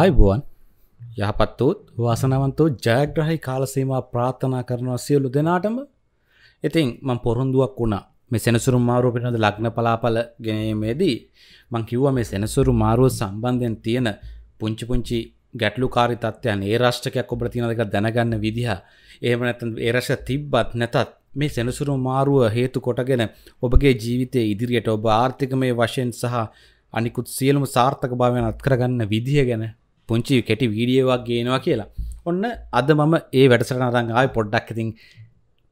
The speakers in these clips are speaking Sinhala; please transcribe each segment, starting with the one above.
ආයිබුවන් යහපත්වූත් වාසනවන්තෝ ජයග්‍රහහි කාලසීම ප්‍රාථනා කරනවා සියලු දෙනාටම ඉතින් මං පොරොන්දුවක් වුණා මේ සෙනසුරු මාරුව පිනද ලක්න පලාපල ගැනීමේදී මං කිව්ව මේ සෙනසුරු මාරුව සම්බන්ධයෙන් තියෙන පුංචි පුංචි ගැටලු කාරි තත්වයන් ඒ රාෂ්ටකයක් ඔබට තියෙන දෙක දැනගන්න විදිහ එහෙම නැත්නම් ඒ රාෂ්ට තිබ්බත් නැතත් මේ සෙනසුරු මාරුව හේතු කොටගෙන ඔබගේ ජීවිතයේ ඉදිරියට ඔබ ආර්ථිකමය වශයෙන් සහ අනිකුත් සියලුම සාර්ථක භාවයන අත්කරගන්න විදිහ ගැන පුංචි කෙටි වීඩියෝවක් ගේනවා කියලා ඔන්න අද මම ඒ වැඩසට අරංආය පොඩ්ඩක් ඉතින්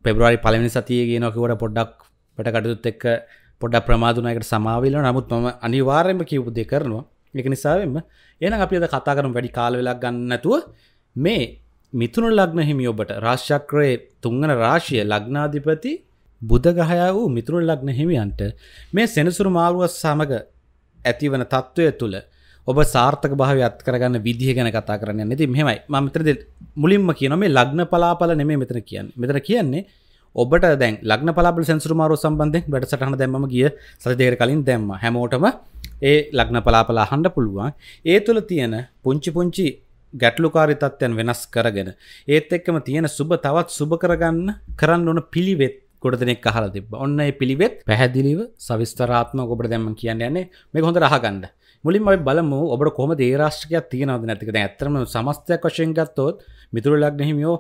පෙබරවාරි පලමනි සතිය ගේනොකිවට පොඩ්ඩක් පටකටයුත් එක්ක පොඩ්ඩක් ප්‍රමාදුනයකට සමාවිල නමුත් ම අනිවාර්යම කිව්පුදේ කරනවා එක නිසාවෙන්ම එන අපි අද කතා කරම් වැඩි කාලවෙලක් ගන්නතුව මේ මිතුුණු ලග්න හිමි ඔබට රාශ්චක්‍රයේ තුංගන රාශිය ලග්නාධිපති බුදගහය වූ මිතුරුල් ලග්න හිමියන්ට මේ සෙනසුරු මාරුව සමඟ ඇතිවන තත්ත්වය තුළ ඔබ සාර්ථක භාව අත් කරගන්න විදිහ ගැන කතා කරන්න නැති මෙමයි මතරද මුලින්ම කියන මේ ලග්න පලාපල නෙමේ මෙතන කියන්න මෙතර කියන්නේ ඔබට දැන් ලග්න පලාපල සැසරු මාරෝ සම්බන්ධෙන් වැඩසටහන දැම්ම ගිය සදේර කලින් දැම්ම හැමෝටම ඒ ලග්න පලාපලා හන්ඩ පුළුවන් ඒ තුළ තියෙන පුංචි පුංචි ගැටලුකාරි තත්ත්වයන් වෙනස් කරගෙන ඒත් එක්කම තියෙන සුබ තවත් සුබ කරගන්න කරන්න ඕන පිළිවෙත් ගොඩදනෙක් අහල තිබ ඔන්න පිළිවෙත් පැහැදිලිව සවිස්තරාත්ම ඔබට දැම කියන්න යන්නේ මේ හොඳ රහගන්න මුලින් මයි බලමු ඔබට කොම දේරාශ්කයක් තියෙනවද නැතිකද ඇතරම සමස්තයක් වශයෙන් ගත්තොත් මිතුරු ලක්නහිමියෝ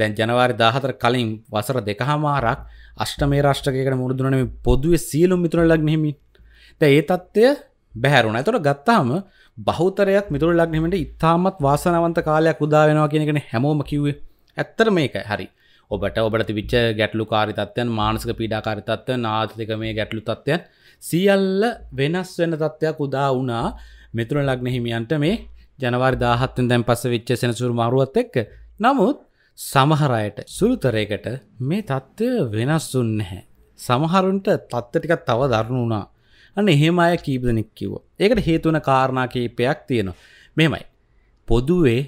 දැන් ජනවාරි දාහතර කලින් වසර දෙකහමාරක් අෂ්ටමේ රාෂ්ටකයකට මුරදුරනම පොදුවේ සියලුම් මිතුර ලක්නහිමි ද ඒ තත්ත්වය බැහැරුණ ඇතොට ගත්තාම බහතරයක් මිතුර ලක්නීමට ඉතාමත් වාසනාවන්ත කාලයක් උදාවෙනවා කියෙනෙන හැමෝම කිව්වේ ඇත්තර මේක හරි ඔබට ඔබට තිවිච්ච ගැටලු කාරිතත්වයන් මානසක පීඩාකාරිතත්ව නාතික මේ ගැටලු තත්ත්වයන් සියල්ල වෙනස් වෙන තත්ත්වයක් උදා වුණා මෙතුන ලග්න හිමියන්ට මේ ජනවර් දාහත්තෙන් දැන් පස්ස විච්ච සෙනසුරු මරුවත් එක්ක නමුත් සමහරයට සුළුතරයකට මේ තත්ත්වය වෙනස් වන්නහැ. සමහරුන්ට තත්ත ටිකත් තව දරුණු වුණා අන්න එහෙම අය කීපදනෙක් කිව්ව. ඒකට හේතුවන කාරණා කීපයක් තියෙනවා. මෙමයි. පොදුවේ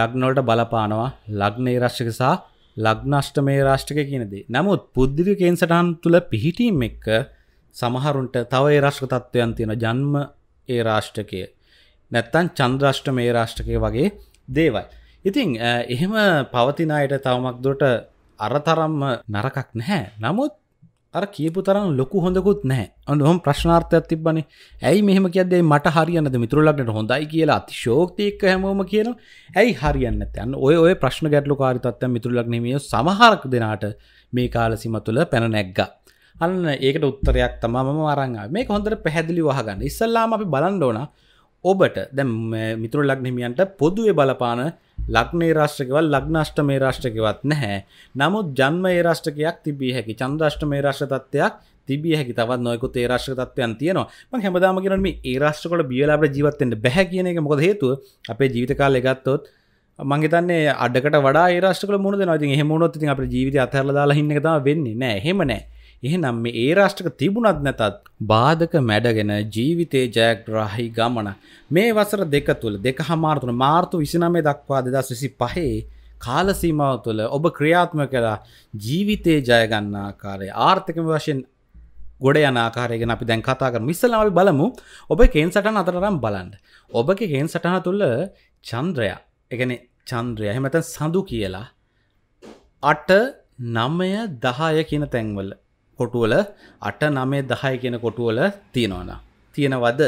ලග්නොලට බලපානවා ලග්නේ රශ්කසා ලග්නෂ්ට මේ රාෂ්ටක කියනදේ නමුත් පුද්ධිරි කේන්සටහන් තුළ පිහිටීම් එක්ක සමහරුන්ට තව ඒ රාශ්ක තත්ත්වයන් තියෙන ජන්ම ඒ රාෂ්ටකය නැත්තන් චන්ද්‍රාෂ්ට මේ රාෂ්ටකය වගේ දේවල්. ඉතිං එහෙම පවතිනායට තවමක් දොට අරතරම්ම නරකක් නැහැ නමුත් අර කියපු තරම් ලොකු හොඳකුත් නෑ අනුහොම ප්‍රශ්නාර්ථයක් තිබන ඇයි මෙහම කියදේ මට හරියන්නද මිතුරලක්ට හොඳයි කියලා අති ශෝක්තියක හැමෝම කියන ඇයි හරියන්න යන්න ඔය ඔය ප්‍රශ්න ගැටලු කාරිතත්ව මිතුරලක් නෙමිය සමහරක් දෙනාට මේ කාල සිම තුළ පැන නැක්ග අන්න ඒකට උත්තරයක් තමම අරංග මේ හොඳට පැහැදිලි වහගන්න ඉස්සල්ලාම අපි බලන්ඩෝනා ඔබට දැම් මිතුර ලක්නහිමියන්ට පොදුවේ බලපාන ලක්නේ රාශ්ටකවල් ලක්නාෂ්ට මේ රාශ්ටකවත් නැහැ නමුත් ජන්ම ඒ රාශ්ටකයක් තිබිය හැකි චන්ද්‍රෂ්ට මේ රශ්තත්වයක් තිබිය හැකි තවත් නොයකු ඒ රශ්කතත්වයන් තියෙනවා හැමදාම කියනම ඒ රාශ්ටකොට බියලාබට ජීවත්තෙන්ට බැහැ කියන එක මොකද හේතුව අපේ ජීවිත කාල ගත්තොත් මගේතන්නේ අඩකට වඩා රාශ්ක මුණ නති හමුණොත් ති අප ජීවිත අතරලා හින්න තම වෙන්නේ නෑ හෙමනෑ එහෙනම් මේ ඒ රාෂ්ටක තිබුණත් නැතත් බාධක මැඩගෙන ජීවිතේ ජයග්‍රාහි ගමන මේ වසර දෙක තුළ දෙක හමාර්තුන මාර්තු විසිනමේ දක්වා දෙදස් විසි පහේ කාලසීමාව තුළ ඔබ ක්‍රියාත්ම කලා ජීවිතේ ජයගන්නා ආකාරය ආර්ථිකම වශයෙන් ගොඩ යනාකාරයගෙන අපි දැන් කතා කරන විස්සලාවි බලමු ඔබ කේන් සටන අතරම් බලන්ඩ. ඔබක කේන් සටහ තුළ චන්ද්‍රයා එකන චන්ද්‍රය හෙමත සඳු කියලා අට නමය දහය කියන තැන්වල කොටුවල අට නමේ දහය කියෙන කොටුවල තියෙනවන තියෙනවද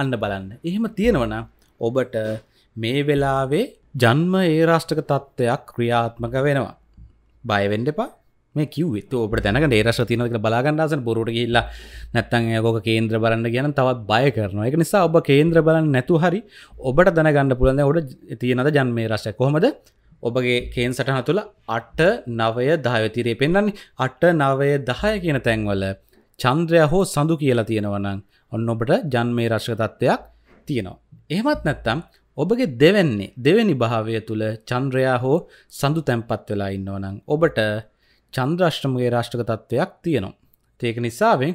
අන්න බලන්න එහෙම තියෙනවන ඔබට මේ වෙලාවේ ජන්ම ඒ රාෂ්ටක තත්ත්වයක් ක්‍රියාත්මක වෙනවා බයවෙන්ඩ එපා මේ කිව්ත් ඔබට දැනක ඒරශ තිනක බලාගන්නාස බොරුට කියල්ල නැත්තන් යකෝක කේන්ද්‍ර බලන්න ගැන තවත් බය කරනවා එක නිසා ඔබ කේන්ද්‍ර බලන්න නැතු හරි ඔබට දැනගන්න පුළන්න ඔට තියෙනද ජන්මේ රශය කොමද ඔබගේ කේන් සටහන තුළ අට නවය දායතිරේ පෙන්න්නේ අට නවය දහය කියන තැන්වල චන්ද්‍රය හෝ සඳු කියලා තියෙනවනං ඔන්න ඔබට ජන්මේ රශ්කතත්වයක් තියෙනවා. එහෙමත් නැත්තම් ඔබගේ දෙවැන්නේ දෙවැනි භාවය තුළ චන්ද්‍රයා හෝ සඳු තැන්පත් වෙලා ඉන්නවනං ඔබට චන්ද්‍රශ්ටමගේ රාෂ්ටකතත්වයක් තියෙනවා. ඒක නිසාවෙන්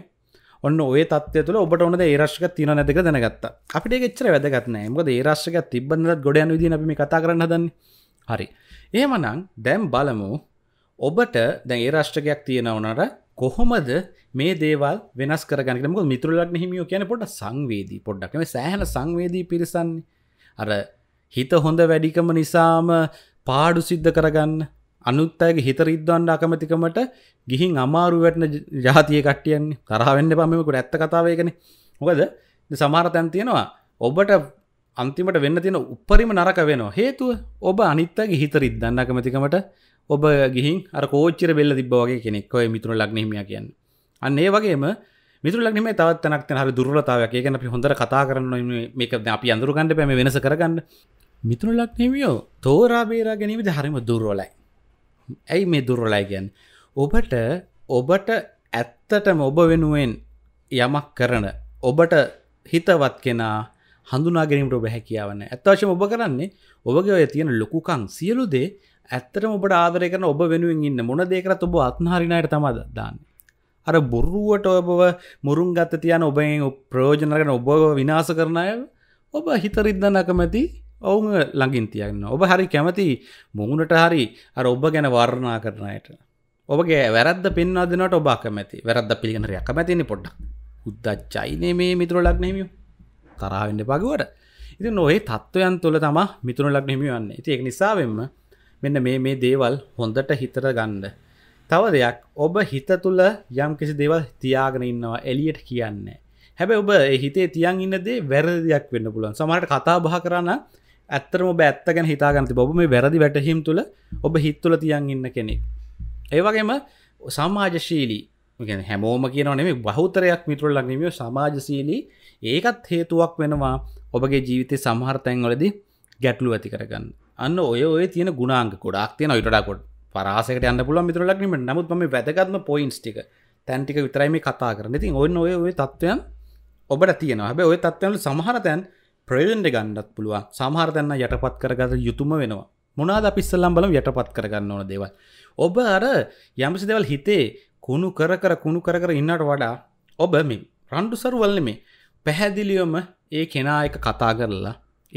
ඔන්න ඔය තත්ය තුළ ඔබට ඔන්න ඒරශ්ක තින නැදක දැනගත්ත අපිට ෙච්චර වැදගත්නෑ මොද ඒරශ්ක තිබන්නත් ගොඩයන් විදි අපි කතා කරන්න දන්නේ හරි ඒමනං දැම් බලමු ඔබට දැන් ඒ රාෂ්ට්‍රකයක් තියෙනවනට කොහොමද මේ දේවල් වෙනස් කරගනක මිතුරලක් හිමියෝ කියන පොට සංවේදී පොඩ්ඩක්ම සෑහන සංවේදී පිරිසන්නේ අර හිත හොඳ වැඩිකම නිසාම පාඩු සිද්ධ කරගන්න අනුත් අයගේ හිත රිද්වන්න අකමැතිකමට ගිහින් අමාරු වැටන ජාතිය කට්ටියන් කරහවෙන්න පමමකුට ඇත්ත කතාවයකන මොකද සමාර තැන් තියෙනවා ඔබට අන්තිමට වෙන්න තියෙන උපරිම නරක වෙනවා හේතුව ඔබ අනිත්තගේ හිතරරිත් දන්න කමතිකමට ඔබ ගිහින් අර කෝච්චර බෙල්ල තිබ්බවගේ කෙනෙක් ඔය මිතුර ලක්නහිමිය කියන්න අන්න ඒ වගේම මිතුර ලක්නීම තවත් තැනක් හරි දුරලතාවයක් ඒකන අපි හොඳර කතා කරන්න මේක අපි අඳුරගන්න පැම වෙනස කරගන්න මිතුර ලක්නහිමියෝ තෝරාබේරා ගැනීමද හරිම දුර්වලයි ඇයි මේ දුර්වලයි ගැන් ඔබට ඔබට ඇත්තටම ඔබ වෙනුවෙන් යමක් කරන ඔබට හිතවත් කෙනා හඳුනාගැනීමට ඔබ හැකියාවන්න ඇත්වශය ඔබ කරන්නේ ඔබගේ ඔය තියෙන ලොකුකං සියලුදේ ඇත්තට ඔබට ආදරය කරන ඔබ වෙනුවෙන් ඉන්න මොන දෙකරත් ඔබ අත්හරිනයට තමද දාන්න අර බොරුවට ඔබව මුරුන් ගත්ත තියන ඔබෙන් ප්‍රෝජනරගෙන ඔබ විනාස කරනය ඔබ හිතරිද්ධනකමැති ඔවුන් ළඟින් තියන්න ඔබ හරි කැමති මුහුණට හරි අර ඔබ ගැන වර්ණා කරනයට ඔබගේ වැරද පෙන්වා දෙනට ඔබ කැමති වැරද පිළිගෙනරයක් කැමැතිනි පොඩ්ඩ උද්දච්චයිනේ මේ මිතුර ලක්නේමියෝ තරාවෙන්න පගුවට ඉති නොහේ තත්ත්වයන් තුළ තම මිතුරු ලක් හිමිවන්න ඒක් නිසාවෙන්ම මෙන්න මේ මේ දේවල් හොඳට හිතර ගන්න තව දෙයක් ඔබ හිත තුළ යම් කිසි දේවල් තියාගෙන ඉන්නවා එලියට කියන්න හැබැ ඔබ හිතේ තියන් ඉන්නදේ වැරදියක් වෙන්න පුළුවන් සමට කතා බහ කරන්න ඇත්තරම බැත්තගෙන හිතාගන්ති ඔබ මේ වැරදි වැටහිම් තුළ ඔබ හිත්තුල තියන් ඉන්න කෙනෙක් ඒවගේම සමාජශීලී ගැන හැමෝම කියනනේ බහතරයක් මිතුරල්ලක් නීම සමාජශීලී ඒකත් හේතුවක් වෙනවා ඔබගේ ජීවිතය සමහර්තැන්වලදි ගැටලු ඇති කරගන්න අන්න ඔය ඔය තියෙන ගුණාංග ගොඩක් තියෙන ඉටකොඩ පරාසකට අන්න පුල මිතුරලක්ීම නමුත් ම වැදගත්ම පොයින්ස්ටික තැන්ටික විතරයිම කතා කරන ති ඔන්න ඔය ඔය තත්ත්වයන් ඔබට තියෙන හැබ ඔය තත්වල සමහරතැන් ප්‍රයෝජන්ට ගණ්ඩත් පුළුවන් සමහරතැන්න යටපත් කරගත යුතුම වෙනවා මොනාද පිස්සල්ලම් බලම් යටපත් කරගන්න ඕන දේවල් ඔබ අර යම්සි දෙවල් හිතේ කුණු කර කර කුණු කර ඉන්නට වඩා ඔබ මේ රණ්ඩු සරුවල්ල මේ පැහැදිලියොම ඒ කෙනා එක කතා කරලා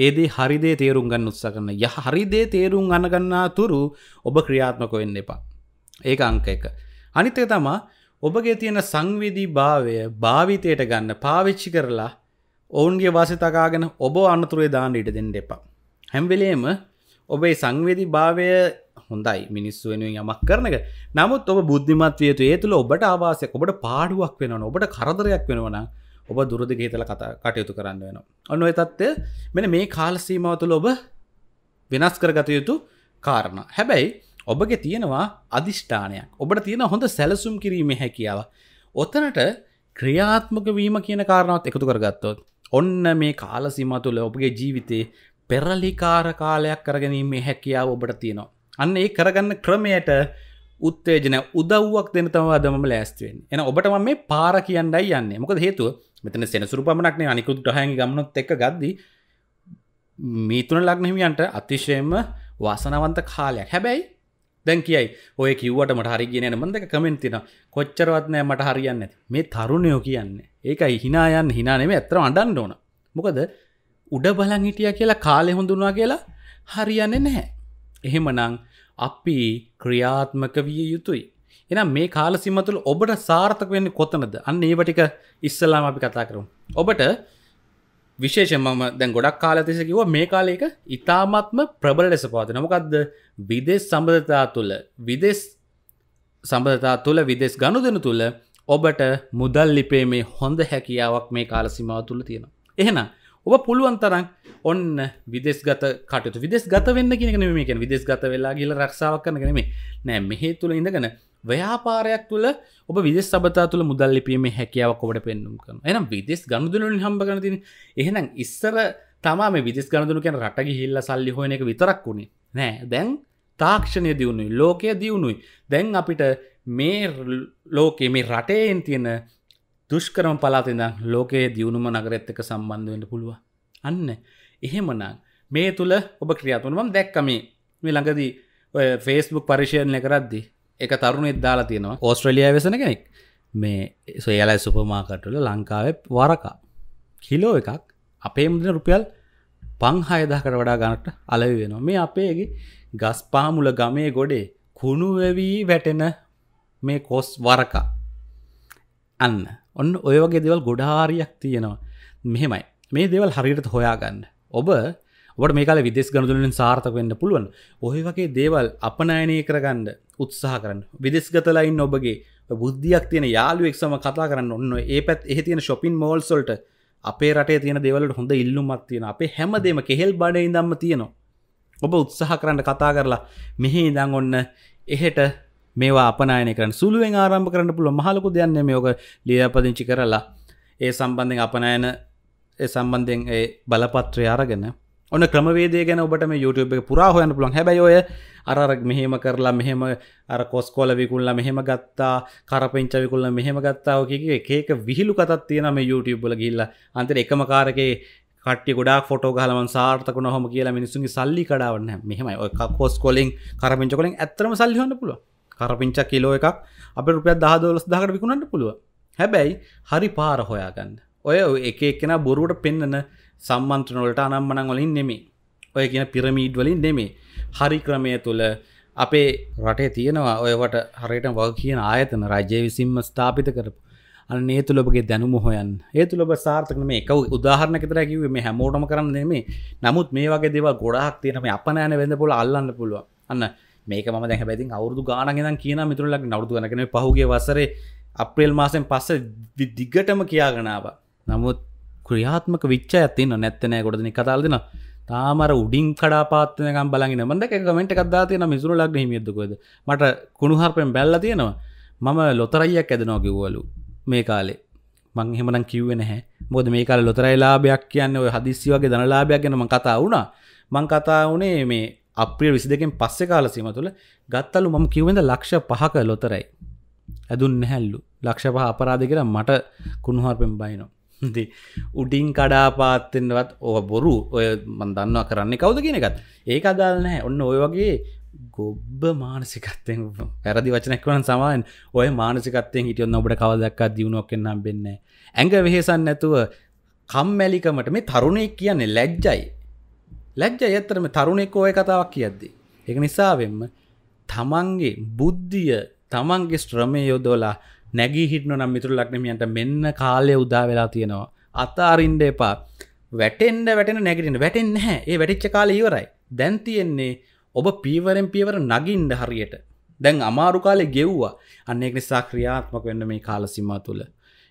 ඒදේ හරිදේ තේරුම් ගන්න උත්ස කරන්න ය හරිදේ තේරුම් අනගන්නා තුරු ඔබ ක්‍රියාත්මක වෙන්න එපා ඒක අංක එක අනිතය තමා ඔබගේ තියෙන සංවේදී භාවය භාවිතයට ගන්න පාවිච්චි කරලා ඔවුන්ගේ වාසිතකාගෙන ඔබ අනතුරේ දාන්න ඉට දෙන්න එපා. හැම්වෙලේම ඔබේ සංවේදි භාවය හොඳයි මිනිස්සු වෙනුවෙන් යමක් කරනක නමුත් ඔබ බුද්ධිමත්වයතු ඒ තුළ ඔබට ආවාසය ඔබට පාඩුවක් වෙනවන ඔබට කරදරයක් වෙනවන ඔබ දුරදි ගේතල කතා කටයුතු කරන්න වෙන. ඔන්න ඔය තත්ත්ය මෙන මේ කාලසීමාව තුළ ඔබ වෙනස් කරගත යුතු කාරණ. හැබැයි ඔබගේ තියෙනවා අධිෂ්ඨානයක් ඔබට තියෙන හොඳ සැලසුම් කිරීම හැකියාව. ඔතනට ක්‍රියාත්මක වීම කියන කාරණාවත් එකතු කරගත්තොත්. ඔන්න මේ කාලසිම තුළ ඔබගේ ජීවිතේ පෙරලිකාර කාලයක් කරගැනීමේ හැකියාව ඔබට තියෙනවා. අන්න ඒ කරගන්න ක්‍රමයට උත්තේජන උදව්වක් දෙන තම අදම ලෑස්තිවෙන් එන ඔබට මේ පාර කියන්නයි යන්නේ මොකද හේතුව මෙතන සෙනසුරු පමණක්නේ අනිකුත් ග්‍රහයන් ගමනොත් එක ගද්දී මීතුන ලක්නහිමියන්ට අතිශයම වාසනවන්ත කාලයක් හැබැයි දැන් කියයි ඔය කිව්වට මට හරි කියන මදක කමෙන්තින කොච්චරවත්නෑ මට හරියන්න ඇති මේ තරුණයෝ කියන්නේ ඒකයි හිනායන් හිනානෙම ඇතර අඩන් ඕන මොකද උඩ බලන් හිටිය කියලා කාලෙ හොඳුනා කියලා හරියන්න නැහැ එහෙමනං අපි ක්‍රියාත්මක විය යුතුයි එනම් මේ කාලසිම්ම තුළ ඔබට සාර්ථක වෙන්නේ කොතනද අන්න ඒවටික ඉස්සල්ලාම අපි කතා කරු. ඔබට විශේෂමම දැන් ගොඩක් කාලතිස කිව මේ කාලයක ඉතාමත්ම ප්‍රබල ලෙස පාත නමකක්ද විදෙස් සම්බධතා තුළ විදෙස් සම්බධතා තුළ විදෙස් ගණුදන තුළ ඔබට මුදල් ලිපේ මේ හොඳ හැකියාවක් මේ කාලසිමාව තුළ තියෙන. එහෙනම් ඔබ පුළුවන් තරන් ඔන්න විදෙස් ගත කටයුතු විදෙස් ගත වෙන්න කියෙන මේක විදෙස් ගත වෙලා කියල රක්ෂාවක් කන කනෙමේ නෑ මෙහේ තුළ ඉඳගන ව්‍යාපාරයක් තුළ ඔබ විදෙස් සබතා තුළ මුදල් ලිපීම හැකියාවක් ඔබට පෙන්නුම් කන එනම් විදෙස් ගණදුනුන් හම්බගන තින එහෙනම් ඉස්සර තමා මේ විදෙස් ගණදුනු කැන රටගි හිල්ල සල්ලි හොන එක විතරක් වුණේ නෑ දැන් තාක්ෂණය දියුණුයි ලෝකය දියුණුයි දැන් අපිට මේ ලෝකේ මේ රටේෙන් තියෙන දුෂ්කරම පලාතිඳ ලෝකයේ දියුණුම නගරත් එක සම්බන්ධවෙන්න පුළුව අන්න එහෙමනම් මේ තුළ ඔබ ක්‍රියාතුන්ම දැක්කමේ මේ ළඟදී ඔය ෆේස්බුක් පරිශයනය කරද්දි එක තරුණ එද්දාලා තියෙනවා ඕස්ට්‍රලියයා වෙසන කෙනෙක් මේ සොයාලයි සුපමාකටුල ලංකාවේ වරකා කිලෝ එකක් අපේ මුදින රුපියල් පංහයදහකට වඩා ගණට අලවි වෙනවා මේ අපේගේ ගස් පාමුල ගමේ ගොඩේ කුණුවවී වැටෙන මේ කොස් වරකා අන්න ඔන්න ඔය වගේ දෙවල් ගොඩාරියක් තියෙනවා මෙහෙමයි මේ දෙවල් හරියට හොයාගන්න ඔබ ඔට මේකල විදෙස් ගණදුලින් සාර්ථක වෙන්න පුළුවන් ඔය වගේ දේවල් අපනයනය කරගන්න උත්සාහ කරන්න විදෙස් ගතලයින් ඔබගේ බුද්ධියක් තියෙන යාලුවෙක්සම කතා කරන්න ඔන්න ඒ පැත් එහ තියෙන ශොපින් මෝල්සොල්ට අපේ රටේ තියෙන දෙවලට හොඳ ඉල්ලුමක් තියෙන අපේ හැමදේම කෙහෙල් බඩයි දම්ම තියෙනවා ඔබ උත්සාහ කරන්න කතා කරලා මෙහි ඉදං ඔන්න එහෙට මේවා අපනයන කරන සුළුවෙන් ආරම්භ කරන්න පුළ මහලකු දෙයන්න මේෝක ලියපදිංචි කරලා ඒ සම්බන්ධෙන් අපනයන සම්බන්ධෙන් ඒ බලපත්‍රය අරගෙන ඔන්න ක්‍රමවේදේ ගැන ඔබට මේ YouTube එක පුරා හොයන්න පුළුවන් හැබැයි ඔය අර අර මෙහෙම කරලා මෙහෙම අර කොස්කොල විකුණලා මෙහෙම ගත්තා කරපෙන්ච විකුණලා මෙහෙම ගත්තා ඔය කිය එක එක විහිළු කතාවක් තියෙනවා මේ YouTube වල ගිහිල්ලා අන්තිමට එකම කාරකේ කට්ටිය ගොඩාක් ෆොටෝ ගහලා මම සාර්ථක නොහොම කියලා මිනිස්සුන්ගේ සල්ලි කඩාවන්න මෙහෙමයි ඔය කොස්කොලින් කරපෙන්ච කොලින් ඇත්තටම සල්ලි හොයන්න පුළුවන් කරපිංචා කිලෝ එකක් අප රුපිය දහදොලස් දාකට විකුණට පුළුව හැබැයි හරි පාර හොයාගන්න ඔය එක එක්ෙන බොරුවට පෙන්න්නන සම්මන්ත්‍රනොලට අනම්මනං වලින් නෙමේ ඔය කියන පිරමීඩ් වලින් නෙමේ හරි ක්‍රමය තුළ අපේ රටේ තියෙනවා ඔයවට හරියට වග කියන ආයතන රජය විසින්ම ස්ථාපිත කරපු අනේ තුළබගේ දැනුම හොයන් ඒ තුළබ සාර්ථක මේ එකව උදාහරණ කතර කිව මේ හැමෝටම කරන්න නෙමේ නමුත් මේ වගේ දෙවා ගොඩාක් තියනම අපනෑන වෙඳ පුොල අල්ලන්න පුළුව අන්න මේක ම දැහැබැති අවුරදු ගානගෙන කියන මිතුරලක් නවරතු ගනකන පහුගේ වසර අප්‍රේල් මාසෙන් පස්ස දිග්ගටම කියාගෙනාව නමුත් ක්‍රියාත්මක විච්ච ඇතින්න නැත්තනෑ ගොඩදන කතාල් දෙෙන තාමර උඩින් කඩාපාත්තනකම් බලගෙන මදක කමෙන්ට එකක්දා තියෙන මිසුරු ලක් හිමියදකොද මට කුණුහරපෙන් බැල්ල තියෙනවා මම ලොතරයියක් ඇදනෝ කිව්වලු මේ කාලේ මං හෙමනම් කිව්ව නැහැ බොද මේ කාල ලොතරයි ලාභයක් කියන්න ඔය හදිස්සි වගේ දනලාභයක් ගැනම කතා වුණා මං කතා වනේ මේ අප්‍රිය විසි දෙකෙන් පස්සෙ කාලසීම තුළ ගත්තලු මම කිවෙද ලක්ෂ පහක ලොතරයි ඇදුන් නැහැල්ලු ලක්ෂ පහ අපරාධ කියලා මට කුණුහර්පෙන් බයිනෝ ති උඩින් කඩාපාත්තෙන්වත් ඕ බොරු ඔය මන්දන්නවා කරන්නේ කවුද කියනකත් ඒක අදාල් නෑ ඔන්න ඔය වගේ ගොබ්බ මානසිකත්තෙන් පැරදි වචනක්වන සමාන් ඔය මානසිකත්තෙන් හිටියොන්න ඔබට කවදක්කා දියුණුවක් කෙන්නම් බෙන්නේ ඇඟ වෙහෙසන් නැතුව කම්මැලිකමට මේ තරුණය කියන්නේ ලැජ්ජයි ලැජ්ජ ඇත්තරම තරුණෙක් ඔය කතාවක් කියද්දී. එක නිසාවෙන්ම තමන්ගේ බුද්ධිය තමන්ගේ ශ්‍රමය යොදෝලා නැගී හිටන නම් මිතුර ලක්නමියන්ට මෙන්න කාලය උදා වෙලා තියෙනවා. අතාරින්ඩ එපා වැටෙන්ඩ වැටෙන නැගටින් වැටෙන් හැ ඒ වැටිච්ච කාල ඉවරයි. දැන් තියෙන්නේ ඔබ පීවරෙන් පියවර නගින්ඩ හරියට. දැන් අමාරු කාලේ ගෙව්වා අන්නෙක් නිසා ක්‍රියාත්මක වෙන්න මේ කාලසිම තුළ.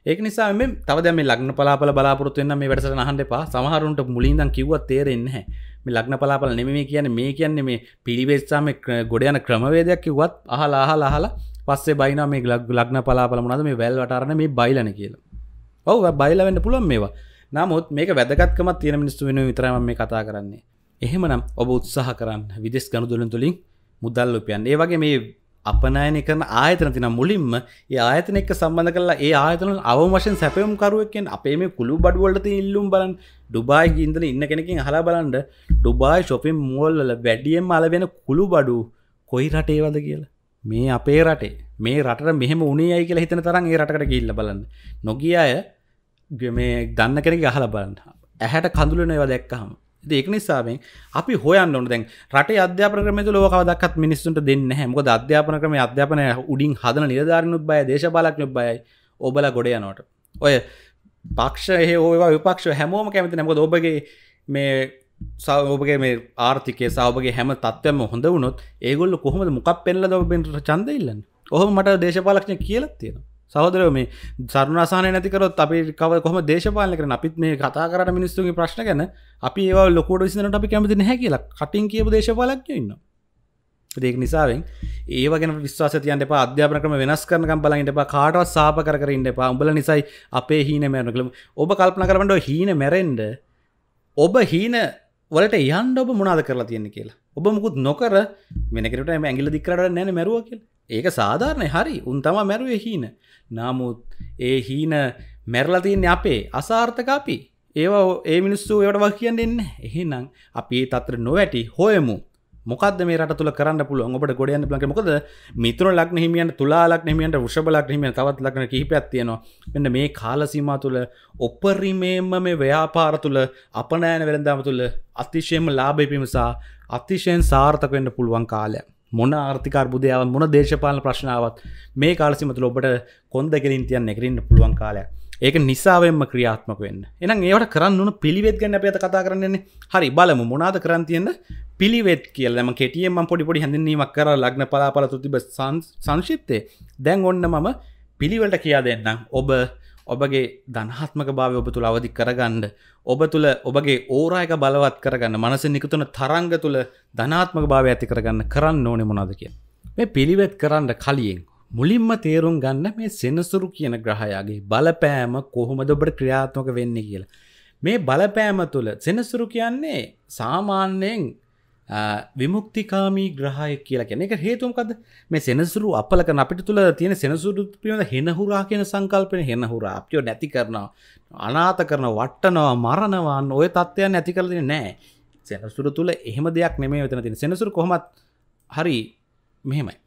ඒක නිසා මේ තවද මේ ලක්න පලාපල බලාපොරොත්තු වෙන්න මේ වැඩසටහන අහන්න එපා. සමහරුන්ට මුලින්දන් කිව්වා තේරෙන්නේ නැහැ. මේ ලක්න පලාපල නෙම මේ කියන්නේ මේ කියන්නේ මේ පිළිවෙස්සාම ගොඩ යන ක්‍රමවේදයක් කිව්වත් අහලා අහලා අහලා පස්සේ බයිනා මේ ලක්න පලාපල මොනවද මේ වැල් වටාරන මේ බයිලන කියලා ඔව් බයිලා වෙන්න පුළුවන් මේවා නමුත් මේක වැදගත්කමක් තියෙන මිනිස්සු වෙනුවෙන් විතරයි මම මේ කතා කරන්නේ එහෙමනම් ඔබ උත්සාහ කරන්න විදෙස් ගනුදෙනුම් තුලින් මුදල් උපයන්න ඒ වගේ මේ අපනයන කරන ආයතන තින මුලින්ම ඒ ආයතන එක්ක සම්බඳ කරලා ඒ ආයතන අවමශෙන් සැපයම්කරුවක්ෙන් අපේ මේ කුළු බඩුවලට ඉල්ලුම් බලන් ඩුබායි ගින්දල ඉන්න කෙනකින් හලා බලන්ඩ ඩුබායි ශොපින් මුවල්ල වැඩියම් අලවෙන කුළු බඩු කොයි රටේවද කියලා මේ අපේ රටේ මේ රට මෙහම උනේ අයි කියලා හිතන තරන් ඒ රටකට ගිල්ල බලන්න නොගිය අය මේ ගන්න කෙනෙ අහල බලන්න ඇහැට කඳුලනව දැක්කහම ඒක නිසාවෙන් අපි හොයන්න දැන් රට අධ්‍යාපනම ලෝකවදක් මිනිස්සුන්ට දෙන්න හැමක අධ්‍යාපන ක්‍රම අධ්‍යාපනය උඩින් හදන නිධාරනුත් බය දේශපාලක්න බයයි ඔබල ගොඩ යනොට ඔය පක්ෂය ඒවා විපක්ෂ හැමෝම කැමති නැක ඔබගේ මේ සවෝපගේ මේ ආර්ථිකය සවබගේ හැම තත්වම හොඳ වුණොත් ඒගොල්ල කොහොම මොකක් පෙල්ල ඔබෙන්ට චන්දඉල්ලන්න ඔහොම මට දේශපාලක්ෂණ කියලත් තියෙනවා සහෝදරෝ මේ සරුණසානය නැතිකරොත් අපි කව කොම දේශපාලන කරන අපිත් මේ කතා කරට මිනිස්සුගේ ප්‍රශ්න ගැන අපි ඒවා ලොකෝට විසිනට අපි කැමති නැහැ කියලා කටින් කියපු දේශපාලක්ය ඉන්න දෙක් නිසාවෙන් ඒවගෙන විශ්වාස තියන්ට එපා අධ්‍යාපන ක්‍රම වෙනස් කරනකම් බලන්න එපා කාටවත් සාප කර ඉන්න එපා උඹල නිසයි අපේ හීන මැරනකළම ඔබ කල්පන කරමට හීන මැරෙන්ඩ ඔබ හීන වලට යන් ඔබ මොනාද කරලා තියෙන කියලා ඔබ මුකුත් නොකර වෙනකට ඇගිල දික්කරට නැන මැරුව කියල ඒක සාධාරණය හරි උන් තම මැරුවේ හීන නමුත් ඒ හීන මැරලතියන්නේ අපේ අසාර්ථකාපි ඒවා ඒ මිනිස්සු යට වක් කියන්න එන්න එහෙනම් අපි තත්‍ර නොවැටි හොයමු මොකද මේ රට තුළ කරන්න පුළුව ඔබට ගොඩයන්න ලක මොකද මිතුර ලක් හිමියන් තුලාලක් නමියන්ට ෘෂබලක් හිමිය තවත් ලක්න කිහිපයක් තියෙනවා මෙන්න මේ කාලසීමා තුළ ඔපරිමේම මේ ව්‍යාපාර තුළ අපනෑන වෙළඳාම තුළ අතිශයම ලාභය පිමසා අතිශයෙන් සාර්ථක වෙන්න පුළුවන් කාලය මොන ආර්ථිකර්බුදයාව මොන දේශපාලන ප්‍රශ්නාවත් මේ කාලසිමතුළ ඔබට කොන්දගෙලින් තියන්න එකරන්න පුළුවන් කාලයක් ඒක නිසාවෙන්ම ක්‍රියාත්මක වෙන්න එනම් ඒවට කරන්න පිළිවෙත් ගැන පැත කතා කරන්නන්නේ හරි බලමු මොනාද කරන්තියෙන්ද පිළිවෙත් කියලම කෙටියම පොඩිපොඩි හැඳනීමක් කර ලග්න පලාපල තුතිබ සංශිප්තය දැන් ඔන්න මම පිළිවලට කියා දෙන්නම් ඔබ ඔබගේ ධනහත්මක භාව ඔබ තුළ අවධි කරගන්න ඔබ තුළ ඔබගේ ඕරායක බලවත් කරගන්න මනස නිකුතුන තරංග තුළ ධනාත්මක භාව ඇති කරගන්න කරන්න ඕනෙ මොනාද කිය මේ පිළිවෙත් කරන්න කලියෙන් මුලින්ම තේරුම් ගන්න මේ සෙනසුරු කියන ග්‍රහයාගේ බලපෑම කොහොමද ඔබට ක්‍රියාත්මක වෙන්නේ කියලා. මේ බලපෑම තුළ සෙනසුරු කියන්නේ සාමාන්‍යයෙන් විමුක්තිකාමී ග්‍රහය කියලා කියන එක හේතුමකද මේ සෙනසුරු අපලක අපිට තුළ තියෙන සෙනසුරු පියොඳ හෙනහුරා කියන සංකල්පන හෙනහුරා අපිෝ නැති කරනවා අනාත කරන වට්ටනවා මරණවාන්න ඔය තත්ත්වයන් නැති කරලදින නෑ සෙනසුරු තුළ එහෙම දෙයක් නෙමේ වෙතන තින සෙනසුරු කොමත් හරි මෙහෙමයි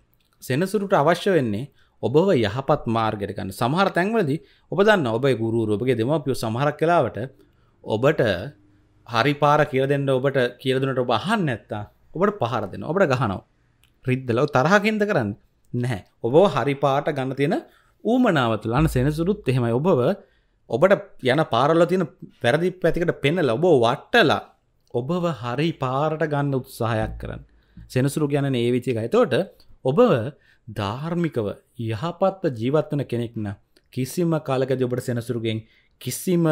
සෙනසුරුට අවශ්‍ය වෙන්නේ ඔබව යහපත් මාර්ගයට ගන්න. සමහර තැන්වලදී ඔබ දන්න ඔබේ ගුරුවරු ඔබගේ දෙමව්පියෝ සමහරක් වෙලාවට ඔබට හරි පාර කියලා දෙන්න ඔබට කියලා දුන්නට ඔබ අහන්නේ නැත්තා ඔබට පහර දෙනවා. ඔබට ගහනවා. රිද්දලා තරහකින්ද කරන්නේ? නැහැ. ඔබව හරි පාට ගන්න තියෙන ඌමනාව තුළ අන්න සෙනසුරුත් එහෙමයි. ඔබව ඔබට යන පාරවල තියෙන වැරදි පැතිකට පෙන්නලා ඔබ වටලා ඔබව හරි පාරට ගන්න උත්සාහයක් කරන්න. සෙනසුරු කියන්නේ මේ විදිහයි. එතකොට ඔබව ධාර්මිකව යහපත්ව ජීවත්වන කෙනෙක්න කිසිම කාලකද ඔබට සෙනසුරුගෙන් කිසිම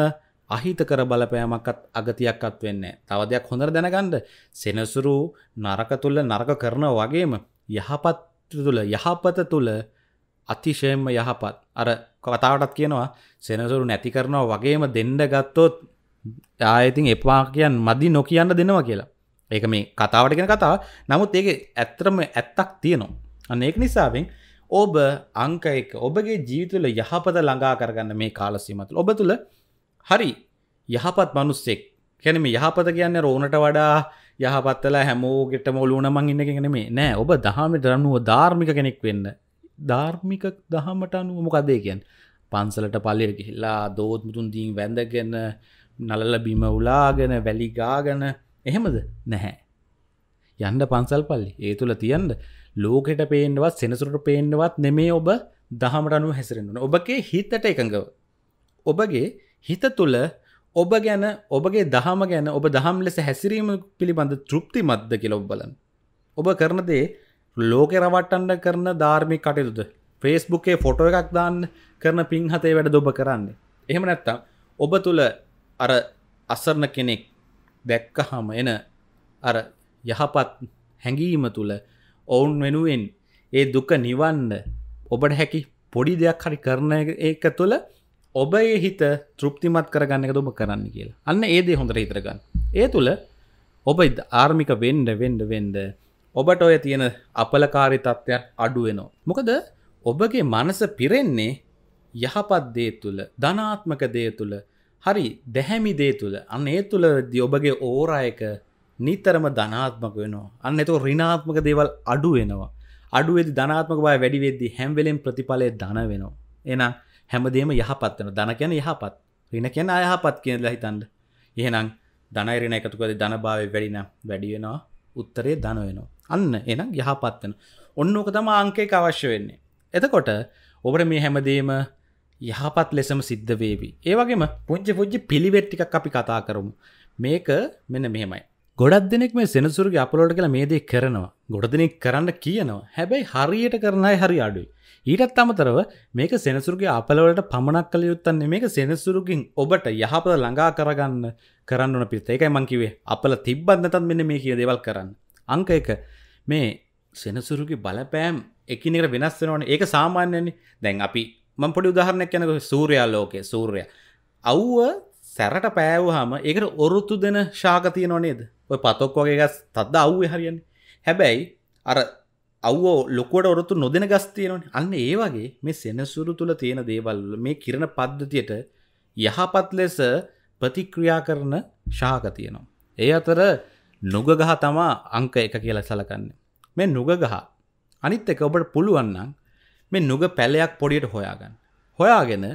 අහිතකර බලපෑමක්ත් අගතියක්කත් වෙන්න. තව දෙයක් හොඳර දැනගන්ඩ සෙනසුරු නරක තුල්ල නරක කරන වගේම යහපත් තුළ යහපත තුළ අතිශයෙන්ම යහපත් අර කතාවටත් කියනවා සෙනසුරු නැති කරනවා වගේම දෙන්ඩ ගත්තොත් ආයතින් එපා කියන් මදි නොකියන්න දෙනවා කියලා ඒක මේ කතාවටගෙන කතාව නමුත් ඒක ඇත්තරම ඇත්තක් තියෙනවා අන්න ඒක නිසාවෙන් ඔබ අංක එක ඔබගේ ජීවිතුල යහපත ළඟා කරගන්න මේ කාලසීමතුල ඔබ තුළ හරි යහපත් මනුස්සෙක් කැනම යහපත කියන්න රෝණට වඩා යහපත්තලා හැමෝගෙට මොලුන මං ඉන්න එකගෙන මේ නෑ ඔබ දහමට අනුව ධාර්මික කෙනෙක් වෙන්න ධාර්මික දහමට අනුව මොකදේ කියන් පන්සලට පල්ලෙට ගිහිල්ලා දෝත්මුතුන් දීන් වැඳගෙන නලල බිම උලාගෙන වැලිගාගෙන එහෙමද නැහැ. යන්න පන්සල් පල්ලි ඒ තුළ තියන්ද ලෝකෙට පේෙන්ඩවත් සෙනසුරට පේෙන්ඩවත් නෙමේ ඔබ දහමටනුව හැසිරෙන්න්න ඔබගේ හිතට එකඟව. ඔබගේ හිත තුළ ඔබ ගැන ඔබගේ දහම ගැන ඔබ දහම් ලෙස හැසිරීම පිළිබඳ තෘප්ති මද්ද කියල ඔබ්බලන්. ඔබ කරනදේ ලෝකෙ රවට්ටන්න කරන ධාර්මි කටයුතුද ෆේස්බුකේ ෆොටෝ එකක් දාන්න කරන පින්හතේ වැඩ දොබ කරන්න. එහෙම නැත්තම් ඔබ තුළ අර අසරණ කෙනෙක් දැක්කහම එන අර යහපත් හැඟීම තුළ ඔවුන් වෙනුවෙන් ඒ දුක නිවන්න ඔබට හැකි පොඩි දෙයක් හරි කරන ඒක තුළ ඔබ ඒ හිත තෘප්තිමත් කරගන්න එක ඔබ කරන්න කියලා අන්න ඒදේ හොඳට හිතරගන්න ඒ තුළ ඔබ ආර්මික වෙන්ඩ වෙන්ඩ වෙන්ඩ ඔබට ඔය තියෙන අපලකාරි තත්ත්වයක් අඩුවෙනවා මොකද ඔබගේ මනස පිරෙන්නේ යහපත් දේ තුළ ධනාත්මක දේ තුළ හරි දැහැමි දේ තුළ අන්න ඒ තුළ ඔබගේ ඕරායක නිතරම ධනාත්මක වෙනවා අන්න එතු රිනාත්මක දේවල් අඩු වෙනවා අඩුවෙදි ධනාත්මක බය වැඩිවෙද්දි හැම්වෙලෙන් ප්‍රතිඵලය දන වෙනවා එනම් හැමදේම යහපත් වෙන දන කියන යහපත් රින කියන අයහපත් කියල හිතන්ඩ එහෙනම් ධනයිරණ එකතුකද ධනභාවය වැඩින වැඩියෙනවා උත්තරේ දන වෙනවා අන්න එනම් යහපත්වන ඔන්න ඕක තම අංකේ අවශ්‍ය වෙන්නේ එතකොට ඔබට මේ හැමදේම යහපත් ලෙසම සිද්ධ වේවි. ඒවගේම පුංචි පුංචි පිළිවෙට්ටික් අපි කතා කරමු. මේක මෙන්න මෙහෙමයි. ගොඩක් දෙනෙක් මේ සෙනසුරගේ අපලෝඩ කළ මේ දේ කරනවා. ගොඩ දෙනෙක් කරන්න කියනවා. හැබැයි හරියට කරනයි හරි අඩුයි. ඊටත් අමතරව මේක සෙනසුරුගේ අපලවලට පමණක් කළ යුත්තන්නේ මේක සෙනසුරුගින් ඔබට යහපද ළඟා කරගන්න කරන්න වන පිරිත එකයි මංකිවේ අපල තිබ්බන්නතත් මෙන්න මේ කිය දෙවල් කරන්න. අංක එක මේ සෙනසුරුගේ බලපෑම් එකනිකට වෙනස් වෙනවන ඒක සාමාන්‍යන්නේ දැන් අපි මම්පොඩි උදාහරණයක් යනක සූරයා ලෝකයේ සූර්ය අව්ව සැරට පෑවහම ඒකට ඔරුතු දෙන ශාක තියනො නේද ඔය පතොක් වගේ ගස් තද්ද අව්වේ හරියන්න හැබැයි අර අවෝ ලොකුවට ඔරතු නොදෙන ගස් තියෙනවන අන්න ඒ වගේ මේ සෙනසුරු තුළ තියෙන දේවල් මේ කිරණ පද්ධතියට යහපත් ලෙස ප්‍රතික්‍රියා කරන ශාක තියනවා. ඒ අතර නුගගහ තමා අංක එක කියලා සලකන්න. මේ නුගගහ අනිත් එක ඔබට පුළුවන්නම් මේ නුග පැලයක් පොඩියට හොයාගන්න හොයාගෙන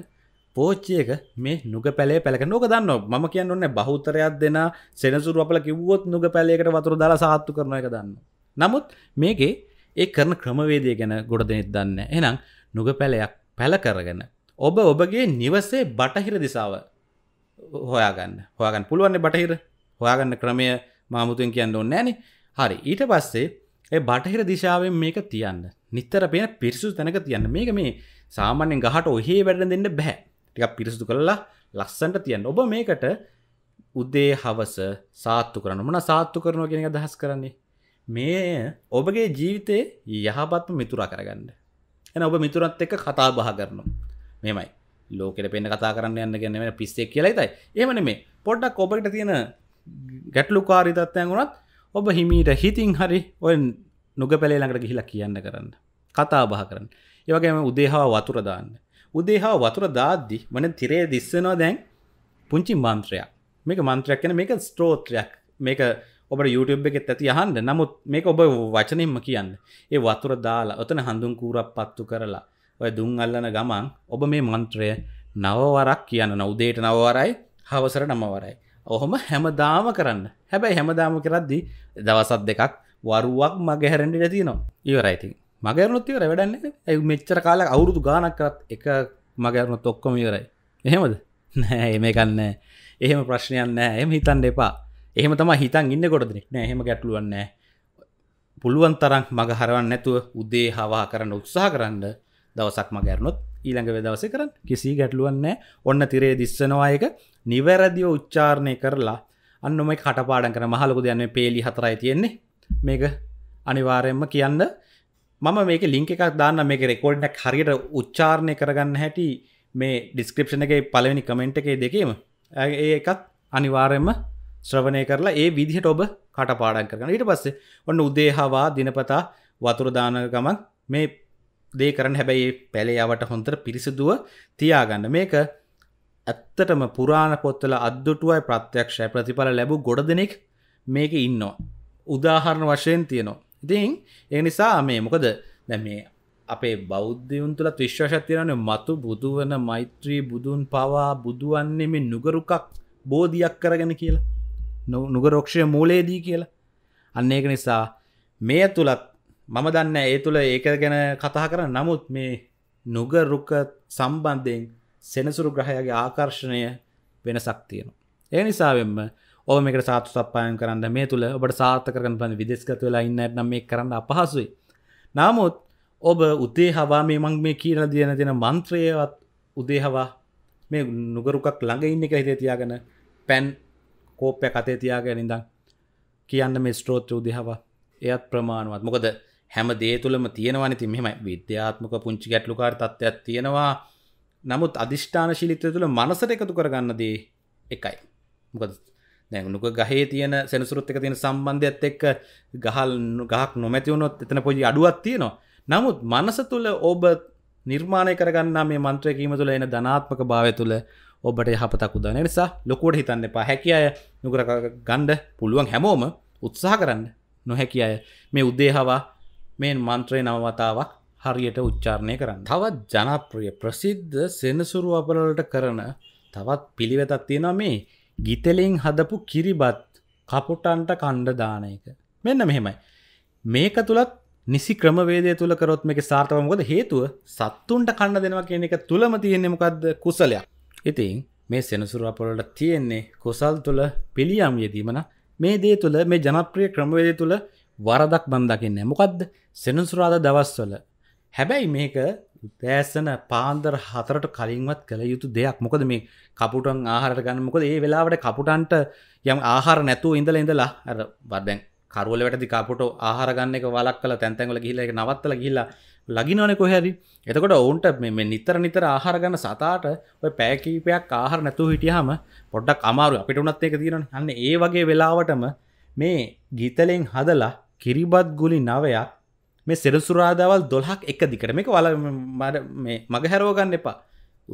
පෝච්චියක මේ නුග පැලේ පැලක නෝක දන්න ම කියන්න ඔන්න බහුතරයක් දෙෙන සෙනසුර අපල කිව්වොත් නුග පැලේකට වතුර දාලා සාත්තු කරන එක දන්න නමුත් මේකේ ඒ කරන ක්‍රමවේදය ගැන ගොඩ දෙනෙත් දන්න එනම් නුග පැලයක් පැල කරගෙන ඔබ ඔබගේ නිවසේ බටහිර දිසාව හොයාගන්න හොයාගන්න පුළුවන්න බටහිර හොයාගන්න ක්‍රමය මාමුතුන් කියන්න ඕන්න ෑනේ හරි ඊට පස්සේ ඒ බටහිර දිශාවෙන් මේක තියන්න නිත්තර පෙන පිරිසු තැනක තියන්න මේක මේ සාමාන්‍යෙන් ගහට ඔහේ වැඩ දෙන්න බැහැ ටිකක් පිරිසුදු කරලා ලස්සන්ට තියන්න ඔබ මේකට උදේ හවස සාත්තු කරන මන සාත්තු කරනවා කෙන දහස් කරන්නේ මේ ඔබගේ ජීවිතය යහපත්ම මිතුරා කරගන්න එන ඔබ මිතුරත් එක්ක කතා බහ කරනවා මෙමයි ලෝකෙට පෙන්න කතා කරන්න යන්න ගැනීම පිස්සෙක් කියලා තයි එමන මේ පොඩ්ඩක් ඔබට තියෙන ගැටලු කාරිතත්වයන් වුණත් ඔබ හිමීට හිතින් හරි ඔය නුග පැළේලඟට ගිහිලා කියන්න කරන්න කතා බහ කරන්න ඒවගේම උදේහා වතුර දාන්න උදේහා වතුර දාද්දි මන තිරේ දිස්සනවා දැන් පුංචි මන්ත්‍රයක් මේක මන්ත්‍රයක් කන මේක ස්ට්‍රෝත්‍රයක් මේක ඔබ YouTube එකෙත් ඇති යහන්ඩ නමුත් මේක ඔබ වචනින්ම කියන්න ඒ වතුර දාලා ඔතන හඳුන් කූරක් පත්තු කරලා ඔය දුන් අල්ලන ගමන් ඔබ මේ මන්ත්‍රය නවවරක් කියන්න නවදේට නවවරයි හවසර නමවරයි ඔහොම හැමදාම කරන්න හැබැයි හැමදාම කරද්දි දවසත් දෙකක් වරුවක් මගහැරෙන්ඩිට තියනවා ඉවරයිතින් මගරනොත්තිව රැවැඩන්නේ ඇ මෙච්චර කාල අවුරුදු ගානක්කරත් එක මගරන තොක්කොම ඉවරයි එහෙමද නෑ එමකන්න එහෙම ප්‍රශ්නයන්න එම හිතන්න එපා එහෙම තම හිතන් ඉන්න ගොඩදෙක් නෑ එහෙම ගැටලුවන්න පුළුවන් තරක් මග හරවන්න නැතුව උදේ හවා කරන්න උත්සාහ කරන්න දවසක් මගැරනොත් ඊළඟ වෙදවස කරන්න කිසි ගැටලුවන්න ඔන්න තිරේ දිස්සනවායක නිවැරදිව උච්චාරණය කරලා අන්නම කටපාඩන් කර මහලකු දෙයන්න පේලි හතරයි තියෙන්නේ මේක අනිවාරයෙන්ම කියන්න මම මේක ලිංක එකක් දාන්න මේක රෙකෝඩ්ඩක් හරියට උච්චාරණය කරගන්න හැටි මේ ඩිස්ක්‍රපෂණ එක පලවෙනි කමෙන්ට් එකේ දෙකීම ඒ එකත් අනිවාරයෙන්ම ශ්‍රවණය කරලා ඒ විදිහට ඔබ කටපාඩන් කරන ඊට පස්සේ ඔන්න උදේහවා දිනපතා වතුරදාන ගමන් මේ දේ කරන හැබැයි පැළේයාවට හොන්තර පිරිසිදුව තියාගන්න මේක ඇත්තටම පුරාණ පොත්තල අදදුටුවයි ප්‍රත්‍යක්ෂ ප්‍රතිඵල ලැබූ ගොඩ දෙනෙක් මේක ඉන්නවා. උදාහරණ වශයෙන් තියනවා. ඉතින් ඒ නිසා මේ මොකද දැ මේ අපේ බෞද්ධයුන් තුළ විශ්වාශත්තියරන මතු බුදු වන මෛත්‍රී බුදුන් පවා බුදුවන්නේ මේ නුගරුකක් බෝධයක් කරගෙන කියලා නුගරෝක්ෂය මූලේදී කියලා අන්න ඒක නිසා මේ තුළත් මම දන්න ඒ තුළ ඒක ගැන කතා කර නමුත් මේ නුගරුක සම්බන්ධයෙන් සෙනසුරු ග්‍රහයගේ ආකර්ශණය වෙනසක් තියෙනවා. ඒ නිසාවෙන්ම ඕමක සාත්තු සපයම් කරන්න මේ තුළ ඔබට සාර්ථකරන පන විදෙස්ගත වෙලා ඉන්න නම් මේ කරන්න අපහසුයි. නමුත් ඔබ උතේ හවා මේ මං මේ කියන දයන දෙන මන්ත්‍රයවත් උදේහවා මේ නුගරුකක් ළඟ ඉන්න එක හිතේ තියාගෙන පැන් කෝප්පය කතේ තියාගෙන ඉඳම් කියන්න මේ ස්ට්‍රෝත්‍ර උදහවා එයත් ප්‍රමාණුවත් මොකද හැම දේ තුළම තියෙනවාන ති මෙම විද්‍යාත්මක පුංචි ගැටලුකාර තත්ත්වයක් තියෙනවා නමුත් අධිෂ්ඨාන ශිලිතය තුළ මනසට එකතු කරගන්න දේ එකයි මොකද දැනුක ගහේ තියෙන සෙනසුරුත් එක තියෙන සම්බන්ධයත් එක්ක ගහල් ගහක් නොමැතිවුණොත් එතන පොජි අඩුවත් තියෙනවා නමුත් මනස තුළ ඔබ නිර්මාණය කරගන්න මේ මන්ත්‍රයකීම තුළ එන ධනාත්මක භාවය තුළ ඔබට යහපතක් උදන නිසා ලොකුවට හිතන්න එපා හැකි අය නුකර ගණ්ඩ පුළුවන් හැමෝම උත්සාහ කරන්න නොහැකි අය මේ උදේහවා මේ මන්ත්‍රය නවතාවක් හරියට උච්චාරණය කරන්න තවත් ජනප්‍රිය ප්‍රසිද්ධ සෙනසුරු අපරලට කරන තවත් පිළිවෙතත් තියෙනවා මේ ගිතෙලින් හදපු කිරිබත් කපුටන්ට කණ්ඩ දාන එක මෙන්න මෙහෙමයි මේක තුළත් නිසි ක්‍රමවේදය තුළ කරොත් මේ සාර්ථකමකොද හේතුව සත්තුන්ට කණ්ඩ දෙනවා කියන එක තුළම තියෙන්නෙමකක්ද කුසලයක් ඉතින් මේ සෙනසුර අපොලට තියෙන්නේ කුසල් තුළ පිළියම් යෙදීමන මේ දේ තුළ මේ ජනප්‍රිය ක්‍රමවේදය තුළ වරදක් බන්දකින්න මොකක්ද සෙනසුරාද දවස්වල හැබැයි මේක උදෑසන පාන්දර හතරට කලින්වත් කළ යුතු දෙයක් මොකද මේ කපුටන් ආහරට ගන්න මොකද ඒ වෙලාවට කපුටන්ට යම් ආහාර නැතුව ඉඳල ඉඳලා අර බදැන් කරුවල වැටදි කපුට ආහාර ගන්න එක වලක් කල තැන්තැන්ල ගිහිල එක නවත්තල ගිහිලා ලගිනවනෙ කොහැරි එතකොට ඔවුන්ට මේ නිතර නිතර ආහාර ගන්න සතාට ඔය පෑකීපයක් ආහාර නැතුව හිටියහම පොඩ්ඩක් අමාරු අපිට උනත් එක තියෙන හන්න ඒ වගේ වෙලාවටම මේ ගිතලෙන් හදලා කිරිබත් ගුලි නවයක් මේ සෙරසුරාදාවල් දොල්හක් එක දිකට මේක වල මට මේ මග හැරෝගන්න එපා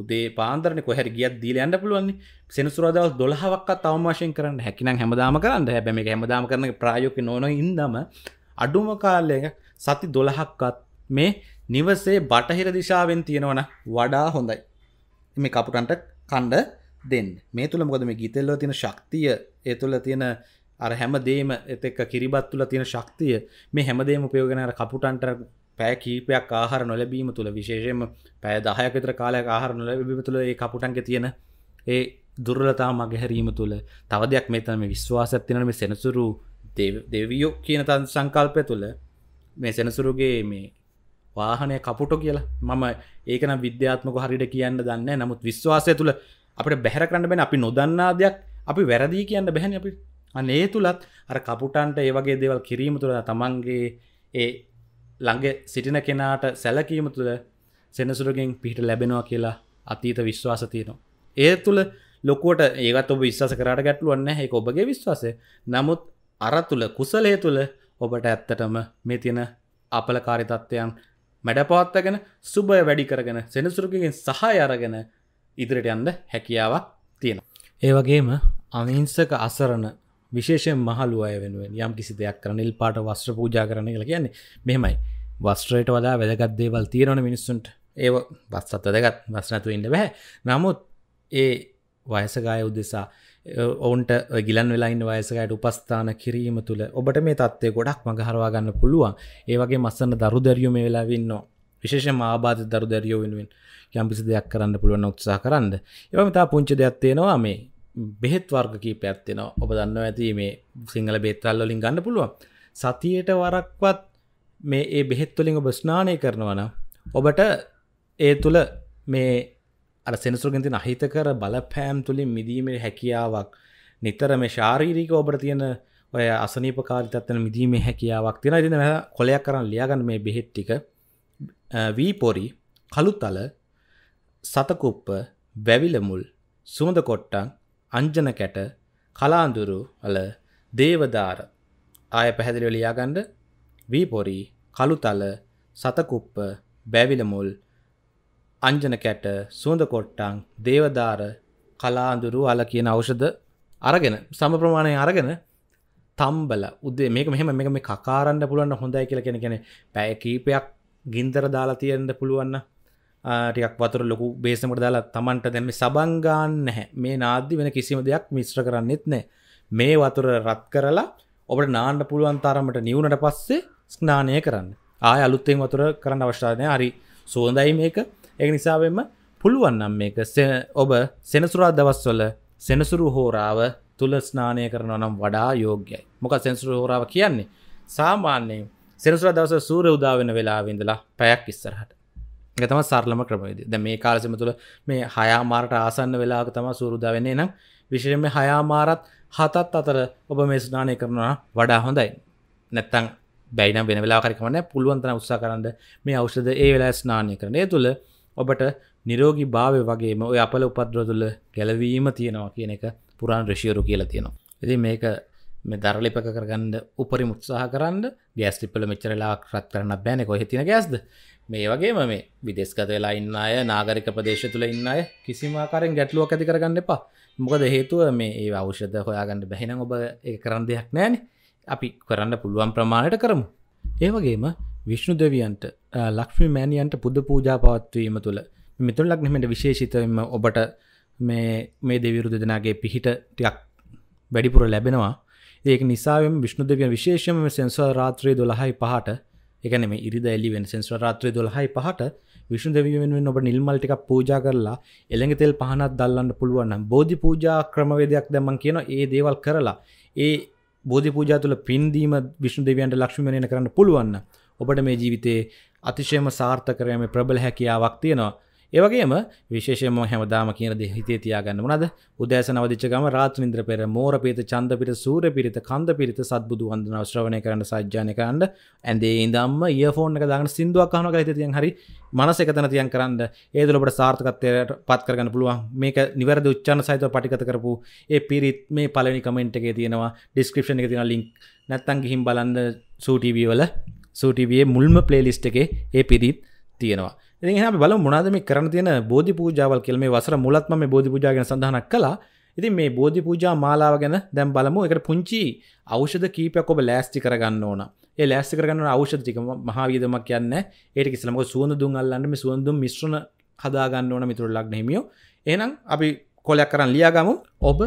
උදේ පාන්දරන කොහැර ගියත් දීල ඇන්න පුළුවන් සෙනසුරදාව දොළහවක් තවම වශයෙන් කරන්න හැකිනම් හැමදාම කරන්න හැබැම හැමදාම කරන ප්‍රායෝක නොන ඉදම අඩුම කාලයක සති දොළහක්කත් මේ නිවසේ බටහිර දිශාවෙන් තියෙනවන වඩා හොඳයි මේ කපුටන්ට කණ්ඩ දෙන්න මේ තුළ මොකද මේ ගීතෙල්ලෝ තියෙන ශක්තිය ඒ තුළ තියෙන අර හැමදේම එතෙක් කිරිබත් තුළ තියෙන ශක්තිය මේ හැමදේම උපයෝගෙන අර කපුටන්ට පෑ කීපයක් ආහාර නොලැබීම තුළ විශේෂයෙන්ම පෑ දහයක් විතර කාලයක් ආහාර නොලැබීම තුළ ඒ කපුටන්ගේ තියෙන ඒ දුර්ලතා මගහැරීම තුළ තව දෙයක් මෙතන මේ විශ්වාසයක් තියෙන මේ සෙනසුරු දෙවියෝ කියන තන් සංකල්පය තුළ මේ සෙනසුරුගේ මේ වාහනය කපුට කියලා මම ඒකන විද්‍යාත්මක හරිට කියන්න දන්න නමුත් විශ්වාසය තුළ අපට බැහර කරන්න බැන අපි නොදන්නා දෙයක් අපි වැරදිී කියන්න බැහැන අපි අන්න ඒ තුළත් අර කපුටන්ට ඒ වගේ දේවල් කිරීම තුළ තමන්ගේ ඒ ළඟ සිටින කෙනාට සැලකීම තුළ සෙනසුරගෙන් පිහිට ලැබෙනවා කියලා අතීත විශ්වාස තියෙනවා. ඒ තුළ ලොකුවට ඒත් ඔබ විශ්වාස කරට ගැටලුවන්න ඒ ඔබගේ විශ්වාසය නමුත් අර තුළ කුසලේ තුළ ඔබට ඇත්තටම මේ තියෙන අපලකාරිතත්වයන් මැඩපවත්තගෙන සුබය වැඩි කරගෙන සෙනසුරුකගෙන් සහය අරගෙන ඉදිරිට යන්න හැකියාවක් තියෙන. ඒවගේම අවිංසක අසරණ විශේෂෙන් මහලු අය වෙනුවෙන් යම් කිසි දෙයක් කරනල් පාට වස්ත්‍ර පූජා කරන කියලා කියන්නේ මෙහෙමයි වස්ත්‍රයට වදා වැදගත් දේවල් තීරණ මිනිස්සුන්ට ඒ වස්සත් වැදගත් වස්නැතු ඉන්න බැහැ නමුත් ඒ වයසගාය උදෙසා ඔවුන්ට ගිලන් වෙලායින් වයසකයට උපස්ථාන කිරීම තුළ ඔබට මේ තත්වය ගොඩක් මඟහරවා ගන්න පුළුවන් ඒවගේ මස්සන්න දරු දැරියුම වෙලා වින්න විශේෂ ආබාධ දරු දැරියෝ වෙනුවෙන් යම්පිසි දෙයක් කරන්න පුළුවන් උත්සා කරන්න ඒවමතා පුංචි දෙයක් තියෙනවා මේ බෙහෙත් වර්ග කීපයක් තියෙනවා ඔබ දන්න ඇති මේ සිංහල බේත්‍රල් වලින් ගන්න පුළුව සතියට වරක්වත් මේ ඒ බෙහෙත්වලින් ඔබ ස්නානය කරනවන ඔබට ඒ තුළ මේ අර සෙනසුරගෙන් තින අහිතකර බලපෑම් තුළින් මිදීමේ හැකියාවක් නිතර මේ ශාරීරික ඔබට තියෙන ඔය අසනීපකාරිතත්වන මිදීමේ හැකියාවක් තියෙන ඉතින කොලයක් කරන්න ලියාගන්න මේ බෙහෙත්තික වීපොරි කළුතල සතකුප්ප වැැවිලමුල් සුමඳ කොට්ටන් අංජන කැට කලාඳුරු වල දේවදාර ආය පැහැදිලිව ලියාගන්න වීපොරි කළුතල සතකුප්ප බැවිලමුල් අංජන කැට සුවඳ කොට්ටං දේවදාර කලාඳුරු අල කියන ඖෂධ අරගෙන සම ප්‍රමාණය අරගෙන තම්බල උදේ මේක මෙහෙම මේක මේ කකාරන්න පුළුවන් හොඳයි කියලා කෙන කෙන පැය කීපයක් ගින්දර දාලා තියෙන්න පුළුවන්න ටිකක් වතුර ලොකු බේසමට දාලා තමන්ට දැම සබංගාන්න හැ මේ නාද්දි වෙන කිසිම දෙයක් මිශ්‍ර කරන්නෙත් නෑ මේ වතුර රත් කරලා ඔබට නාන්න පුළුවන් තරමට නිවුණට පස්සේ ස්නානය කරන්න ආය අලුත්තෙන් වතුර කරන්න අවශ්‍යානය හරි සුවඳයි මේක ඒ නිසාවෙන්ම පුළුවන්නම් මේක ඔබ සෙනසුරා දවස්වල සෙනසුරු හෝරාව තුළ ස්නානය කරන නම් වඩා යෝග්‍යයි මොක සෙන්සුරු හෝරාව කියන්නේ සාමාන්‍යයෙන් සෙනසුර දවස සූර උදාවෙන වෙලාවෙඳලා පැයක් ඉස්සරහට ගතම සරලම ක්‍රමේද ද මේ කාලසිම තුළ මේ හයාමාරට ආසන්න වෙලාක තම සුරුද වෙන්නේ නම් විශෂම හයාමාරත් හතත් අතර ඔබ මේ ස්නානය කරනවා වඩා හොඳයි නැත්තං බැයිනම් වෙන වෙලාකරකමන පුළුවන්තන උත්සා කරන්න මේ අවෂද ඒ වෙලා ස්නානය කරනය තුළ ඔබට නිරෝගී භාවය වගේම ඔය අපල උපද්‍රෝ තුළ ගැලවීම තියෙනවා කියන එක පුරාන් රශියරු කියලා තියෙනවා. ඇති මේක මේ දරලිපක කරගන්න උපරි මුත්සාහ කරන්න ගෑස්ටිපල මෙචරලා කරත් කරන්න බැන කොහෙතින ගැස්ද මේ වගේම මේ විදෙස්ගත වෙලා ඉන්න අය නාගරික ප්‍රදේශ තුළ ඉන්න අය කිසිමාකාරෙන් ගැටලුවක් ඇති කරගන්න එපා මොකද හේතුව මේ ඒ අවෂධ හොයාගන්න බැහෙන ඔබ ඒ කරන්න දෙයක් නෑන අපි කරන්න පුළුවන් ප්‍රමාණයට කරමු ඒවගේම විශ්ණු දෙවියන්ට ලක්ෂ්මි මෑණියන්ට පුද්ද පූජා පවත්වීම තුළ මෙතුන් ලක්නමට විශේෂිතම ඔබට මේ මේ දෙවිරු දෙදෙනගේ පිහිට ටියක් වැඩිපුර ලැබෙනවා ඒක නිසාම විශ්ණු දෙවියන් විශේෂම සෙන්සව රාත්‍රයේ දොළහයි පහට එකන මේ ඉරිද එලි වෙනසෙන්ස්ව රාත්‍රය දොල්හයි පහට විෂු දෙවියෙන්ෙන් ඔබ නිල්මල්ටික පූජා කරලා එළඟ තෙල් පහනත් දල්ලන්න පුළුවන්නම් බෝධි පූජා ක්‍රමවේදයක් දැමන් කියන ඒ දේවල් කරලා ඒ බෝධි පූජා තුළ පින්දීම විෂ්ණු දෙවියන්ට ලක්ෂ්මිණයන කරන්න පුළුවන්න ඔබට මේ ජීවිතයේ අතිශයම සාර්ථකරයම ප්‍රබල හැකියාවක් තියෙනවා ඒවගේම විශේෂම හැමදාම කියන දෙ හිතේ තියාගන්න වනද උදෑස නවදිච්ච ගම රාත් නින්ද්‍ර පෙර මෝර පිත චන්ද පිට සූර පිරිත කන්ද පිරිත සත්බුදු වන්දන ශ්‍රවණය කරන්න සජ්ජාන කරන්න ඇන්දේ ඉදම්ම ඒෆෝන් එක දාගන්න සිින්දුවක් කහනක හිතතියෙන් හරි මනස එකතන තියන් කරන්න ඒදලොට සාර්ථකත්වයට පත් කරගන්න පුළුවන් මේක නිවැරද උච්චාන සහිත පටිකත කරපු ඒ පිරිත් මේ පලනි කමෙන්ට් එකේ තියෙනවා ඩිස්ක්‍රපෂණ එක තින ලින්ක් නැත්තන් ගිහිම් බලන්න සූටීවී වල සූටීවේ මුල්ම පලේලිස්ට් එකේ ඒ පිරිත් තියෙනවා ඉතින් අපි බල මොනාද මේ කරන තියෙන බෝධි පූජාවල් කියලා මේ වසර මුලත්ම මේ බෝධි පූජා ගැන සඳහනක් කළා. ඉතින් මේ බෝධි පූජා මාලාව ගැන දැන් බලමු. ඒකට පුංචි ඖෂධ කීපයක් ඔබ ලෑස්ති කරගන්න ඕන. ඒ ලෑස්ති කරගන්න ඕන ඖෂධ ටික මහා වියදමක් කියන්නේ. ඒකට කිසිම මොකද සුවඳ දුම් අල්ලන්න මේ සුවඳ දුම් මිශ්‍රණ හදා ගන්න ඕන මිතුරු ලග්න හිමියෝ. එහෙනම් අපි කොලයක් කරන් ලියාගමු. ඔබ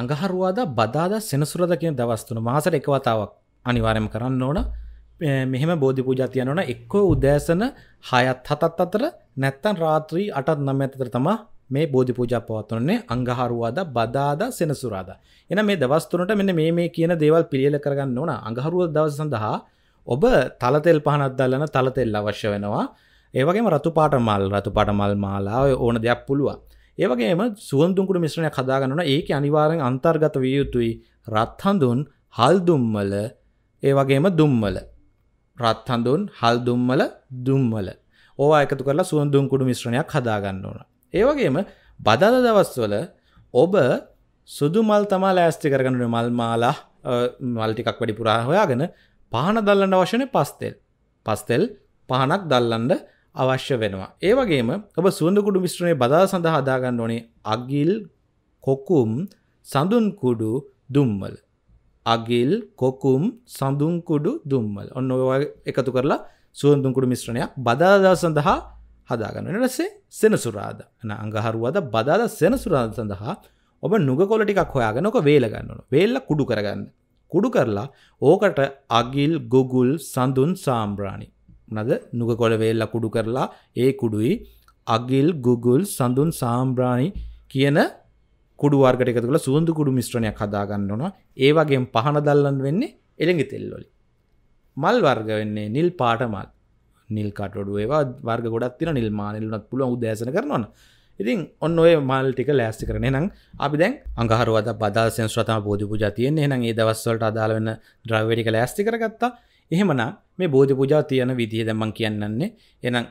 අඟහරුවාදා බදාදා සෙනසුරාදා කියන දවස් තුන මාසෙට එක වතාවක් අනිවාර්යයෙන්ම කරන්න ඕන. මෙහෙම බෝධි පූජාතියනවන එක්කෝ උදෑසන හයත් හතත් අතර නැත්තන් රාත්‍රී අටත් නම ඇතතර තමා මේ බෝධි පූජා පවත්වන්නේ අඟහරුවාද බදාද සෙනසුරාද. එන මේ දවස්තුනට මෙන්න මේ මේ කියන දේවල් පිළියල කරගන්න ඕන අඟහරුව දවස සඳහා ඔබ තලතෙල් පහනත්දල්ලන තලතෙල් අවශ්‍ය වෙනවා. ඒවගේ රතු පාට මල් රතු පාට මල් මාලා ඕන දෙයක් පුළුවන්. ඒවගේම සුවන්දුකුට මිශ්‍රණය කදාගන්නන ඒක අනිවාරෙන් අන්තර්ගත විය යුතුයි රත්හඳුන් හල්දුම්මල ඒවගේම දුම්මල රත්හඳුන් හල්දුම්මල දුම්මල ඕවා එකතු කරලා සුවඳුම් කුඩු මිශ්‍රණයක් හදාගන්න ඕන. ඒ වගේම බදාද දවස්වල ඔබ සුදු මල් තමා ලෑස්ති කරගන්න මල් මාලා මල් ටිකක් වැඩි පුරා හොයාගෙන පහන දල්ලන්න අවශ්‍යනේ පස්තෙල්. පස්තෙල් පහනක් දල්ලන්න අවශ්‍ය වෙනවා. ඒ වගේම ඔබ සුවඳ කුඩු මිශ්‍රණය බදා සඳහා හදාගන්න ඕනේ අගිල් කොකුම් සඳුන් කුඩු දුම්මල. අගිල් කොකුම් සඳුන්කුඩු දුම්මල් ඔන්න එකතු කරලා සුවඳුන්කුඩු මිශ්‍රණයක් බදාදා සඳහා හදාගන්න රසේ සෙනසුරාද න අඟහරුවද බදාද සෙනසුරාද සඳහා ඔබ නුගකොල ටිකක් හොයාගෙනක වේලගන්නන වේල්ල කුඩු කරගන්න කුඩු කරලා ඕකට අගිල් ගොගුල් සඳුන් සාම්බ්‍රාණි නද නුගකොළ වේල්ල කුඩු කරලා ඒ කුඩුයි අගිල් ගුගුල් සඳුන් සාම්බ්‍රාණි කියන කුඩු වර්ගට එකතු කරලා සුවඳ කුඩු මිශ්‍රණයක් හදා ගන්න ඕනවා. ඒ වගේම පහන දැල්ලන් වෙන්නේ එළඟි තෙල් වලින්. මල් වර්ග වෙන්නේ නිල් පාට මල්. නිල් කටඩු ඒවා වර්ග ගොඩක් තියෙනවා. නිල් මානෙල් උනත් පුළුවන් උදෑසන කරනවනේ. ඉතින් ඔන්න ඔය මල් ටික ලෑස්ති කරන නම් අපි දැන් අඟහරුවද බදල් සෙන්ස්ට්‍ර තම බෝධි පූජා තියෙන්නේ. එහෙනම් ඒ දවස්වලට අදාළ වෙන ද්‍රව්‍ය ටික ලෑස්ති කරගත්තා. එහෙමනම් මේ බෝධි පූජා තියෙන විදිය දැන් මම කියන්නන්නේ. එහෙනම්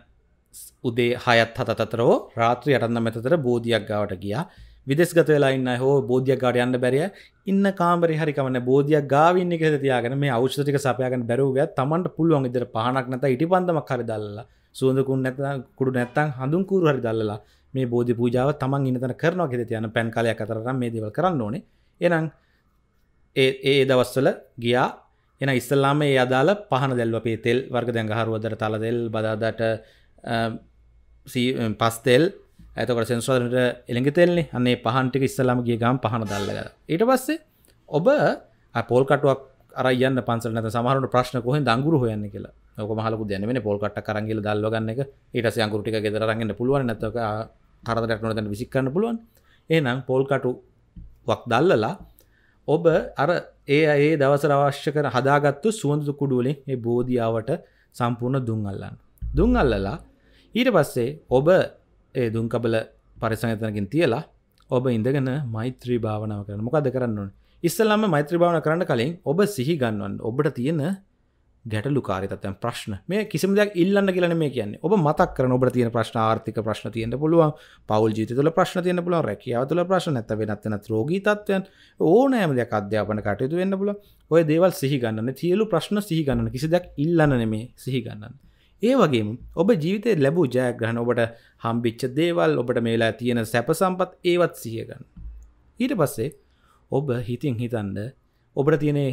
උදේ 6ත් 7ත් අතරෝ රාත්‍රී 8ත් 9ත් අතර බෝධියක් ගාවට ගියා. විදෙස්ගත වෙලා ඉන්න හෝ බෝධියක් ගාට යන්න බැරිය ඉන්න කාමරි හරිකමන බෝධියක් ගාවින්න එකෙද තියාගෙන මේ අවෂ්ටික සපයාගෙන බැරුවග තමන්ට පුළුවන් ඉදිර පහනක් නැත ඉටි පන්ඳමක් හරි දල්ලා සුවඳකුන් නැත කුඩු නැත්තං හඳුන් කූරු හරි දල්ලලා මේ බෝධි පූජාව තමන් ඉන්නතන කරනවා ගෙද තියන පැන් කලයක් අතරම් මේ දේවල් කරන්න ඕනේ එනම් ඒ දවස්වල ගියා එන ඉස්සල්ලාම ඒ අදාල පහන දැල්ව පේ තෙල් වර්ග දැන් හරුවදර තලදෙල් බදාදට පස්තෙල් ඇතකට සෙන්සෝදරට එළඟතෙල්න්නේ අන්නේ පහන්ටික ඉස්සලාම ගිය ගම් පහන දල්ලග ඊට පස්සේ ඔබ පොල් කටුවක් අරයන්න පන්සල නත සමහරට ප්‍රශ්න කොහෙන් දංගුරු හොයන්න කියලා ඔක මහලපු දැනෙන පොල්කට කරගල දල්ලගන්න එක ඊට යංගුරටික ගෙදරගන්න පුළුවන් නැතක කරදරක් නොතැන විසික්කන්න පුළුවන් ඒනම් පොල්කටුවක් දල්ලලා ඔබ අර ඒ ඒ දවසර අවශ්‍ය කර හදාගත්තු සුවඳු කුඩුවලින් ඒ බෝධියාවට සම්පූර්ණ දුන් අල්ලන්න දුන් අල්ලලා ඊට පස්සේ ඔබ ඒ දුන්කබල පරිසංයතනකින් තියලා ඔබ ඉඳගෙන මෛත්‍රී භාවනාව කරන මොකද කරන්න ඕන ඉස්සල්ලාම මෛත්‍රී භාවන කරන්න කලින් ඔබ සිහි ගන්නවන්න ඔබට තියෙන ගැටලු කාරිතත්යන් ප්‍රශ්න මේ කිසිම දෙයක් ඉල්ලන්න කියලන මේ කියන්නේ ඔබ මතක් කරන ඔබට තියෙන ප්‍රශ්න ආර්ථික ප්‍රශ්න තියෙන පුළුවන් පවල් ජීවිත තුළ ප්‍රශ්න තියෙන පුළුවන් රැකියාව තුළ ප්‍රශ්න නැත්නම් වෙනත් වෙනත් රෝගී තත්ත්වයන් ඕනෑම දෙයක් අධ්‍යාපන කටයුතු වෙන්න පුළුවන් ඔය දේවල් සිහි ගන්නනේ තියලු ප්‍රශ්න සිහි ගන්නන කිසි දෙයක් ඉල්ලන්න නෙමේ සිහි ගන්නන්නේ ඒ වගේ ඔබ ජීවිතය ලැබූ ජයග්‍රහණ ඔබට හම්බිච්ච දේවල් ඔබට මේලා තියෙන සැප සම්පත් ඒවත් සියගන්න ඊට පස්සේ ඔබ හිතින් හිතන්ඩ ඔබට තියනේ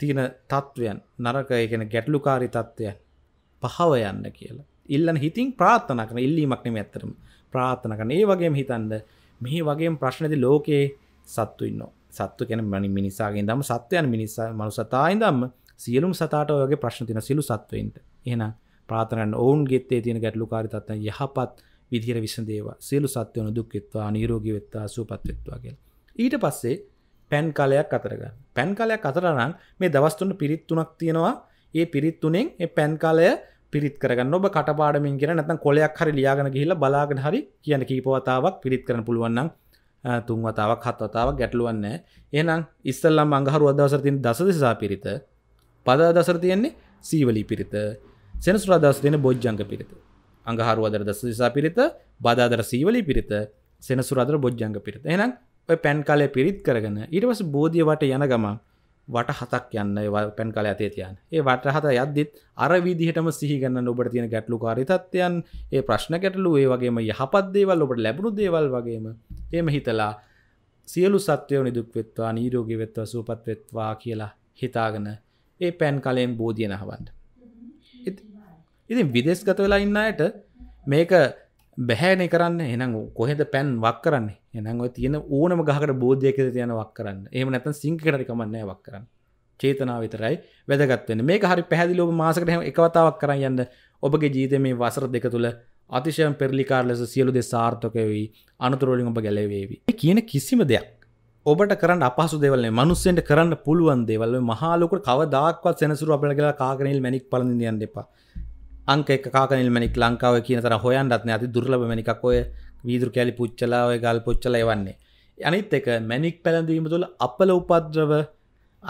තියෙන තත්ත්වයන් නරක එකෙන ගැටලුකාරි තත්ත්වයන් පහව යන්න කියලා ඉල්ලන හිතින් ප්‍රාත්ථන කන ඉල්ලීමක් නෙම ඇත්තරම ප්‍රාත්ථන කන ඒ වගේම හිතන්ඩ මේ වගේ ප්‍රශ්නති ලෝකයේ සත්තු ඉන්න සත්තු කෙන මනි මිනිසාගේ දම සත්වයන් මිනිසා මනුසතායි දම්ම සියලුම් සතාට ඔයගේ ප්‍රශ්න තින සිලු සත්වයින්ට එහෙනම් ප්‍රාථනන් ඔවුන් ගෙත්තේ තියෙන ගැටලු කාරිතත්ව යහපත් විදිර විසඳේවා සියලු සත්‍යවන දුක්කෙත්වා නීරෝගී වෙත්වා සූපත්වෙත්වාගේ. ඊට පස්සේ පැන් කලයක් අතරගන්න පැන් කලයක් අතරනම් මේ දවස්තුන්න පිරිත් තුනක් තියෙනවා ඒ පිරිත් තුනෙන් පැන් කාලය පිරිත් කරගන්න ඔබ කටපාඩමින් කියෙන නැතන් කොලයක් හරි ලියාගෙන ගහිලා බලාගෙන හරි කියන කීපවතාවක් පිරිත් කරන පුළුවන්නම් තුන්වතාවක් හත්වතාවක් ගැටලුවන්න එනම් ඉස්සල්ලම් අංගහරු අදවසරතින් දසදසා පිරිත පද දසර තියෙන්නේ සීවලී පිරිත සෙනසුරාදස් දෙන බොජ්ජංග පිරිත. අඟහරුවදර දස දිසා පිරිත බදාදර සීවලි පිරිත සෙනසුරාදර බොජ්ජංග පිරිත. එහෙනම් ඔය පැන් කාලය පිරිත් කරගෙන ඊට පස්සේ බෝධිය වට යන ගමන් වට හතක් යන්න පැන් කාලය ඇතේ තියන්න. ඒ වට හත යද්දිත් අර විදිහටම සිහි ගන්න ඔබට තියෙන ගැටලුකාරී තත්ත්වයන්, ඒ ප්‍රශ්න ගැටලු, ඒ වගේම යහපත් දේවල් ඔබට ලැබුණු දේවල් වගේම එහෙම හිතලා සියලු සත්වයෝ නිදුක් වෙත්වා, නිරෝගී වෙත්වා, සුවපත් වෙත්වා කියලා හිතාගෙන ඒ පැන් කාලයෙන් බෝධිය නහවන්න. ඉතින් විදෙස් ගත වෙලා ඉන්නයට මේක බැහැනේ කරන්න එනම් කොහෙද පැන් වක් කරන්න එනම් තියෙන ඕනම ගහකට බෝධයක තියන වක් කරන්න එම නැත සිංකටරි කමන්න වක් කරන්න චේතනාව විතරයි වැදගත්වෙන මේ හරි පැදිලෝබ මාසකට එකවතාවක් කරන්න යන්න ඔබගේ ජීත මේ වසර දෙක තුළ අතිශයන් පෙරලිකාර ලෙස සියලු දෙ සාර්ථකවී අනතුරෝලින් ඔබ ගැලවේවි කියන කිසිම දෙයක් ඔබට කරන්න අපහසු දෙවල මනුස්සෙන්ට කරන්න පුළුවන් දෙවල් මහාලොකට කවදක්වත් සැනසුරු අපට කියලා කාකනල් මැනික් පලඳදියන් දෙපා අංක කාකනල් මැනික් ලංකාව කියන තර හොයන්ටත්න ඇති දුර්ලබ මැනිකක් ඔය වීදුර කැලි පුච්චලාව ගල් පුච්චල එවන්නේ අනිත් එක මැනික් පැළඳීම තුළ අපල උපද්‍රව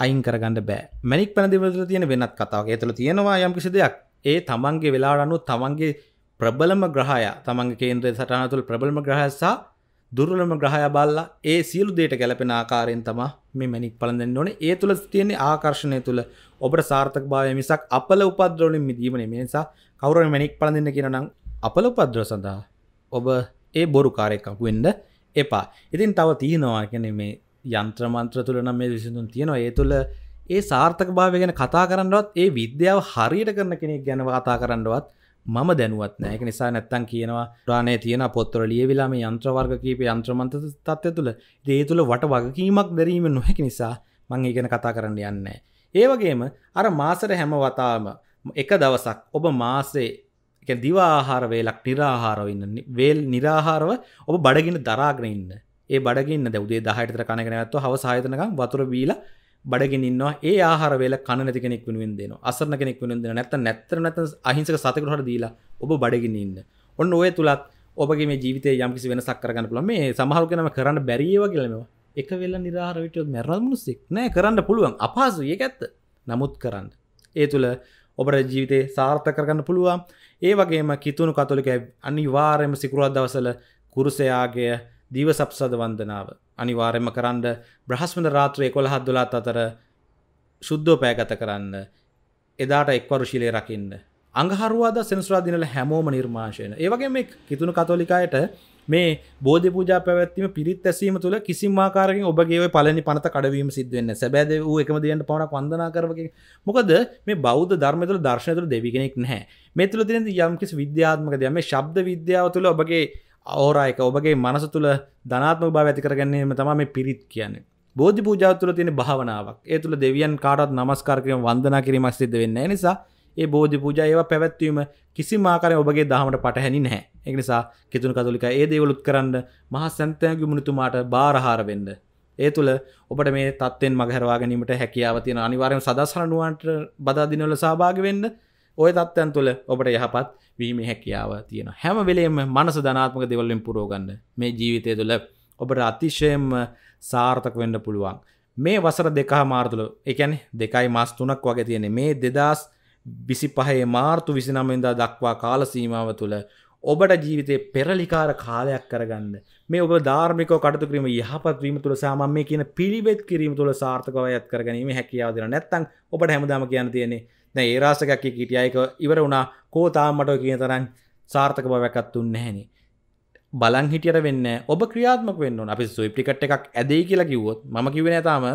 අයින් කරගන්න බෑ මැනික් පැඳදිවල තියෙන වෙනත් කතාව ඇතුළ තියෙනවා යම්කිසි දෙයක් ඒ තමන්ගේ වෙලාරනු තමන්ගේ ප්‍රබලම ග්‍රහය තමන්ගේ කේන්ද්‍ර සටනතුළ ප්‍රබලම ග්‍රහසා දුර්ලම ග්‍රහය බල්ලා ඒ සියලු දේට ගැලපෙන ආකාරයෙන් තමා මේ මැනික් පලඳ ඕන ඒ තුළ තියන්නේ ආකර්ශණය තුළ ඔබට සාර්ථක භාවය මිසක් අපල උපද්‍රවලින් මිදීමන මේ නිසා කවර මැනික් පලඳන්න කියනම් අපල උපද්‍ර සඳහා ඔබ ඒ බොරු කාරයකක්වෙන්ඩ එපා ඉතින් තව තියෙනවා ගැන මේ යන්ත්‍රමන්ත්‍ර තුළ නම් මේ විසිඳුන් තියෙනවා ඒ තුළ ඒ සාර්ථක භාවය ගැන කතා කරන්නවත් ඒ විද්‍යාව හරියට කරන කෙනෙක් ගැන කතා කරන්නවත් මම දැනුවත් නෑක නිසා නැත්තන් කියනවා ප්‍රාණය තියෙන පොත්තර ලියවිලාම යන්ත්‍රවර්ග කීප යන්ත්‍රමන්ත තත්ය තුළ දේ තුළ වට වගකීමක් දැරීම නොහැකි නිසා මං ඒගෙන කතා කරන්න යන්නේ. ඒවගේම අර මාසර හැම වතාම එක දවසක් ඔබ මාසේ දිවාහාර වේලක් නිරාහාරව ඉන්න වේල් නිරාහාරව ඔබ බඩගෙන දරාගෙන ඉන්න ඒ බඩගන්න දැවදේ දහයටතර කණගෙනනත්ව හවසායතනකම් වතුර බීලා බඩගෙනන්නවා ඒ ආහරවෙල කනති කෙනෙක් වෙනුවෙන් දෙන අසරන කෙනෙක් වෙන දෙන නැත නැතර නැත අහිංසක සතකට හට දීලා ඔබ බඩගෙන ඉන්න ඔන්න ඔය තුළත් ඔබගේ මේ ජීවිතය යම්කිසි වෙනසක් කරගන්න පුළ මේ සමහරු කෙනම කරන්න බැරිව කියලනවා එක වෙල්ල නිරහරවිට මැරමුණුසෙක් නෑ කරන්න පුළුවන් අපහසු ඒ ඇත්ත නමුත් කරන්න ඒ තුළ ඔබට ජීවිතේ සාර්ථ කරගන්න පුළුවන් ඒ වගේම කිතුුණු කතුලික අනිවාර්යම සිකුරත් දවසල කුරුසයාගේ දීව සප්සද වන්දනාව අනිවාරෙන්ම කරන්න බ්‍රහස්මද රාත්‍රය කොළහත් දුලාත් අතර ශුද්ධෝ පෑගත කරන්න එදාට එක්වරු ශිලේ රකින්න අංගහරුවාද සෙනස්රාදිනල හැමෝම නිර්මාශයන ඒවගේ මේ කිතුුණු කතෝලිකායට මේ බෝධ පූජා පැවැත්වීම පිරිත් ඇසීම තුළ කිසිමාකාරකින් ඔබගේ පලනි පනත කඩවීම සිදුවන්න සැබෑද වූ එකම දයන්න පවනක් වන්දනා කරවක මොකද මේ බෞද්ධ ධර්මතුළ දර්ශනතුළ දෙවිගෙනෙක් නැහැ මෙතුළ තින යම්කිසි විද්‍යාත්මක දයම ශබ්ද විද්‍යාව තුළ ඔබගේ අවරයක ඔබගේ මනස තුළ ධනාත්ම භාව ඇති කරගන්නේම තම මේ පිරිත් කියන්නේ බෝධි පූජාව තුළ තියෙන භාවනාවක් ඒ තුළ දෙවියන් කාටත් නමස්කාර කිරීම වන්දනා කිරීමක් සිද්ධ වෙන්නේ නිසා ඒ බෝධි පූජා ඒවා පැවැත්වීම කිසිම ආකාරයක ඔබගේ දහමට පටහැනි නැහැ ඒක නිසා කිතුණු කතෝලික ඒ දේවලුත් කරන්න මහා සන්තයාගේ මුණුතුමාට බාරහාර වෙන්න ඒ තුළ ඔබට මේ තත්ත්වෙන් මගහැරවා ගැනීමට හැකියාව තියෙන අනිවාර්යෙන් සදා සරණුවන්ට බදා දිනවල සහභාගී වෙන්න ඔය තත්ත්යන් තුළ ඔබට යහපත් වීම හැකියාව තියෙන හැම වෙලේම මනස ධනාත්මක දෙවලින් පුරෝගන්න මේ ජීවිතය තුළ ඔබට අතිශයම සාර්ථක වෙන්න පුළුවන් මේ වසර දෙකා මාර්තුල එකැන දෙකයි මස් තුනක් වගේ තියෙන මේ දෙදස් විසි පහේ මාර්තු විසිනමෙන්දා දක්වා කාලසීමාව තුළ ඔබට ජීවිතේ පෙරලිකාර කාලයක් කරගන්න මේ ඔබ ධර්මික කටතු කිරීම යහපත් වීම තුළ සාමන් මේ කියන පිළිවෙත් කිරීම තුළ සාර්ථකව ඇත් කරගනීම හැකියාවදින නැත්තං ඔබට හැමදාම කියන්න තියෙන්නේ දැ ඒරාසකයක් කීටියයක ඉවර වුණා කෝ තාමට කියන තරන් සාර්ථක බවැකත්තුන් නැහැනි බලන් හිටියට වෙන්න ඔබ ක්‍රියාත්මක වෙන්න අපි සුයිප්ටිකට් එකක් ඇදයි කියලා කිවොත් ම කිවෙන තාම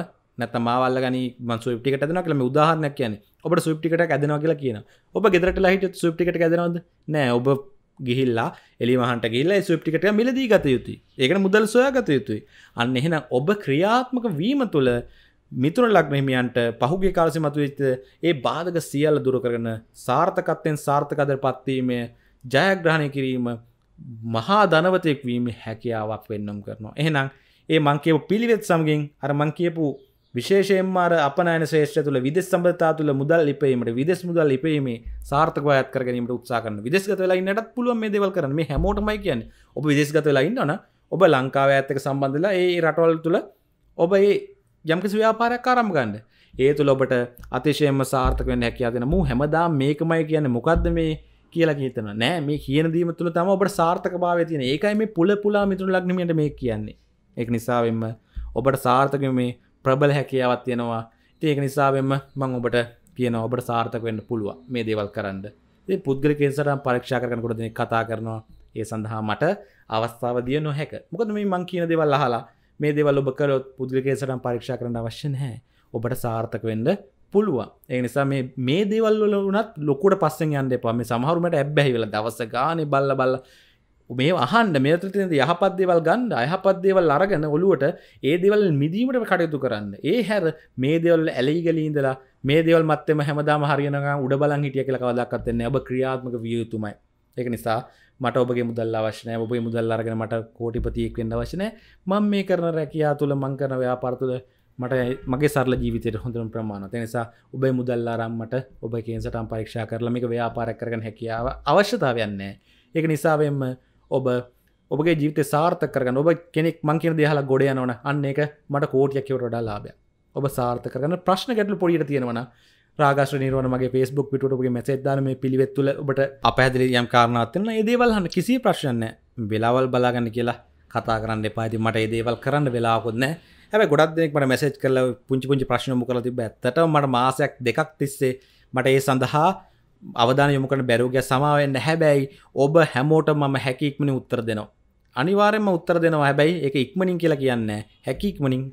නැත මාවල්ල ගනි මන් සුප්ටිකට ඇදන කළම උදාහරනයක් කියන ඔබ සුප්ටිකට ඇදනවා කියලා කියන ඔබ ගෙදරට ලහිට සුප්ටිකට ඇදනවද නෑ ඔබ ගිහිල්ලා එලිමහට ගිල්ල සුප්ටිකට මිලදී ගත යුතුයි ඒකට මුදල් සොයා ගත යුතුයි අන්න එහෙන ඔබ ක්‍රියාත්මක වීම තුළ මිතුර ලක්නහිමියන්ට පහුගේ කාලසි මතුවෙච්ත ඒ බාධක සියල්ල දුර කරන සාර්ථකත්වයෙන් සාර්ථකදර පත්වීමය ජයග්‍රහණය කිරීම මහා ධනවතයෙක් වීම හැකියාවක් වෙන්නම් කරනවා. එහෙනම් ඒ මංකේපු පිළිවෙත් සමගින් අර මංකේපු විශේෂයෙන් අර අපනෑන ශේෂ්‍ර තුළ විදෙස් සම්බතා තුළ මුදල් ලිපීමට විදෙස් මුදල් ලිපීමේ සාර්ථකයත් කරගනීමට උත්සා කරන විදෙස්ගත වෙලා ඉන්නටත් පුළුවන් මේ දේවල් කරන්න මේ හැමෝටමයි කියන්නේ ඔබ විදෙස්ගත වෙලා ඉන්නවනම් ඔබ ලංකාව ඇත්තක සම්බන්ධලා ඒ රටවල් තුළ ඔබ ඒ යම්කිසි ව්‍යාපාරයක් ආරම්භ ගන්න. ඒ තුළ ඔබට අතිශයම සාර්ථක වෙන්න හැකියාව දෙන මූ හැමදාම මේකමයි කියන්නේ මොකද්ද මේ කියලා හිතනවා. නෑ මේ කියන දීම තුළ තමයි ඔබට සාර්ථකභාවය තියෙන්නේ. ඒකයි මේ පුල පුලා මිතුරු ලග්නමියට මේ කියන්නේ. ඒක නිසා වෙන්න ඔබට සාර්ථක මේ ප්‍රබල හැකියාවක් තියෙනවා. ඉතින් ඒක නිසා වෙන්න මම ඔබට කියනවා ඔබට සාර්ථක වෙන්න පුළුවන් මේ දේවල් කරන්න. ඉතින් පුද්ගලිකයෙන් සටහන් පරීක්ෂා කරනකොට දෙනෙක් කතා කරනවා. ඒ සඳහා මට අවස්ථාව දිය නොහැක. මොකද මේ මං කියන දේවල් අහලා මේ දෙවල් ඔබ කරොත් පුද්ගලකේසටම් පරීක්ෂා කරන අවශ්‍යන හැ ඔබට සාර්ථක වෙන්ඩ පුළුවන් ඒනිසා මේ දේවල්ල වනත් ලොකුට පස්සෙන් යන්න පම සමහරුමට ඇබ්බැහිවල දවස ගාන බල්ල බල්ල මේ අහන්ඩ මේතතින යහපත්දේවල් ගන්න අයහපත්දේවල් අරගන්න ඔලුවට ඒ දෙවල් මිදීමට කටයුතු කරන්න ඒ හැර මේ දෙවල් ඇලිගලීඉඳලා මේ දෙවල් මත්තම හැමදා හරියනක උඩ බලන් හිටිය කියල කවදක්ත්න්නේ ඔබ ක්‍රියාත්මක වියයුතුමයි එක නිසා මට ඔබගේ මුදල් අවශ්‍යනය ඔබේ මුදල් අරගෙන මට කෝටිපතියෙක් වෙන්න වශනය මං මේ කරන රැකයා තුළ මංකරන ව්‍යාපාර්තුල මට මගේ සරල ජීවිතයට හොඳරම් ප්‍රමාණත නිසා ඔබේ මුදල්ලාරම්මට ඔබ කියන්සටම් පරීක්ෂා කරලමික ව්‍යාපාරක් කරගන හැකියාව අවශ්‍යතාවයන්නේ ඒක නිසාවෙන්ම ඔබ ඔබගේ ජීවිත සාර්ථක කරගන්න ඔබ කෙනෙක් මංකින දෙහලා ගොඩ යනවන අන්න එක මට කෝටියකවට වඩා ලාබය ඔබ සාර්ථකරන ප්‍රශ්න ගැටලු පොඩිට තියෙනවන රාගශ නිරවනගේ පෙස්බුක් පිටුටගේ මැසේදන මේ පිළිවෙත්තුල ඔබට අපහැදිලි යම් කාරණාත්වන ඒදේවල්හන්න කිසි ප්‍රශ්න වෙලාවල් බලාගන්න කියලා කතා කරන්න එපාති මට ඒදේවල් කරන්න වෙලාකොත්න ඇ ගොඩක්දෙක් මට මැසේ් කරල පුංචි පුංචි ප්‍රශ්නම කර තිබ ඇතට මට මාසයක් දෙකක් තිස්සේ මට ඒ සඳහා අවධාන යොමුකට බැරුග සමාවෙන්න හැබැයි ඔබ හැමෝට මම හැකික්මනි උත්තර දෙනවා අනිවාරෙන්ම උත්තර දෙනවා හැබැයි එක ඉක්මනින් කියලා කියන්න හැකික්මනින්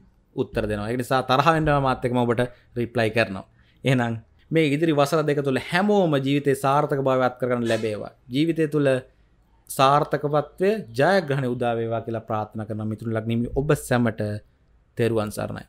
උත්තර දෙනවා එනිසා තරහවෙන්ඩ මාත්තකම ඔබට රිප්ලයි කරනවා එනම් මේ ඉදිරි වසර දෙක තුළ හැමෝම ජීවිතය සාර්ථක භාවත් කරන ලැබේවා ජීවිතය තුළ සාර්ථකවත්වය ජයග්‍රහණ උදාවේවා කියලා ප්‍රාථන කරන මිතුරු ලක්නීම ඔබ සැමට තෙරුවන් සරණයි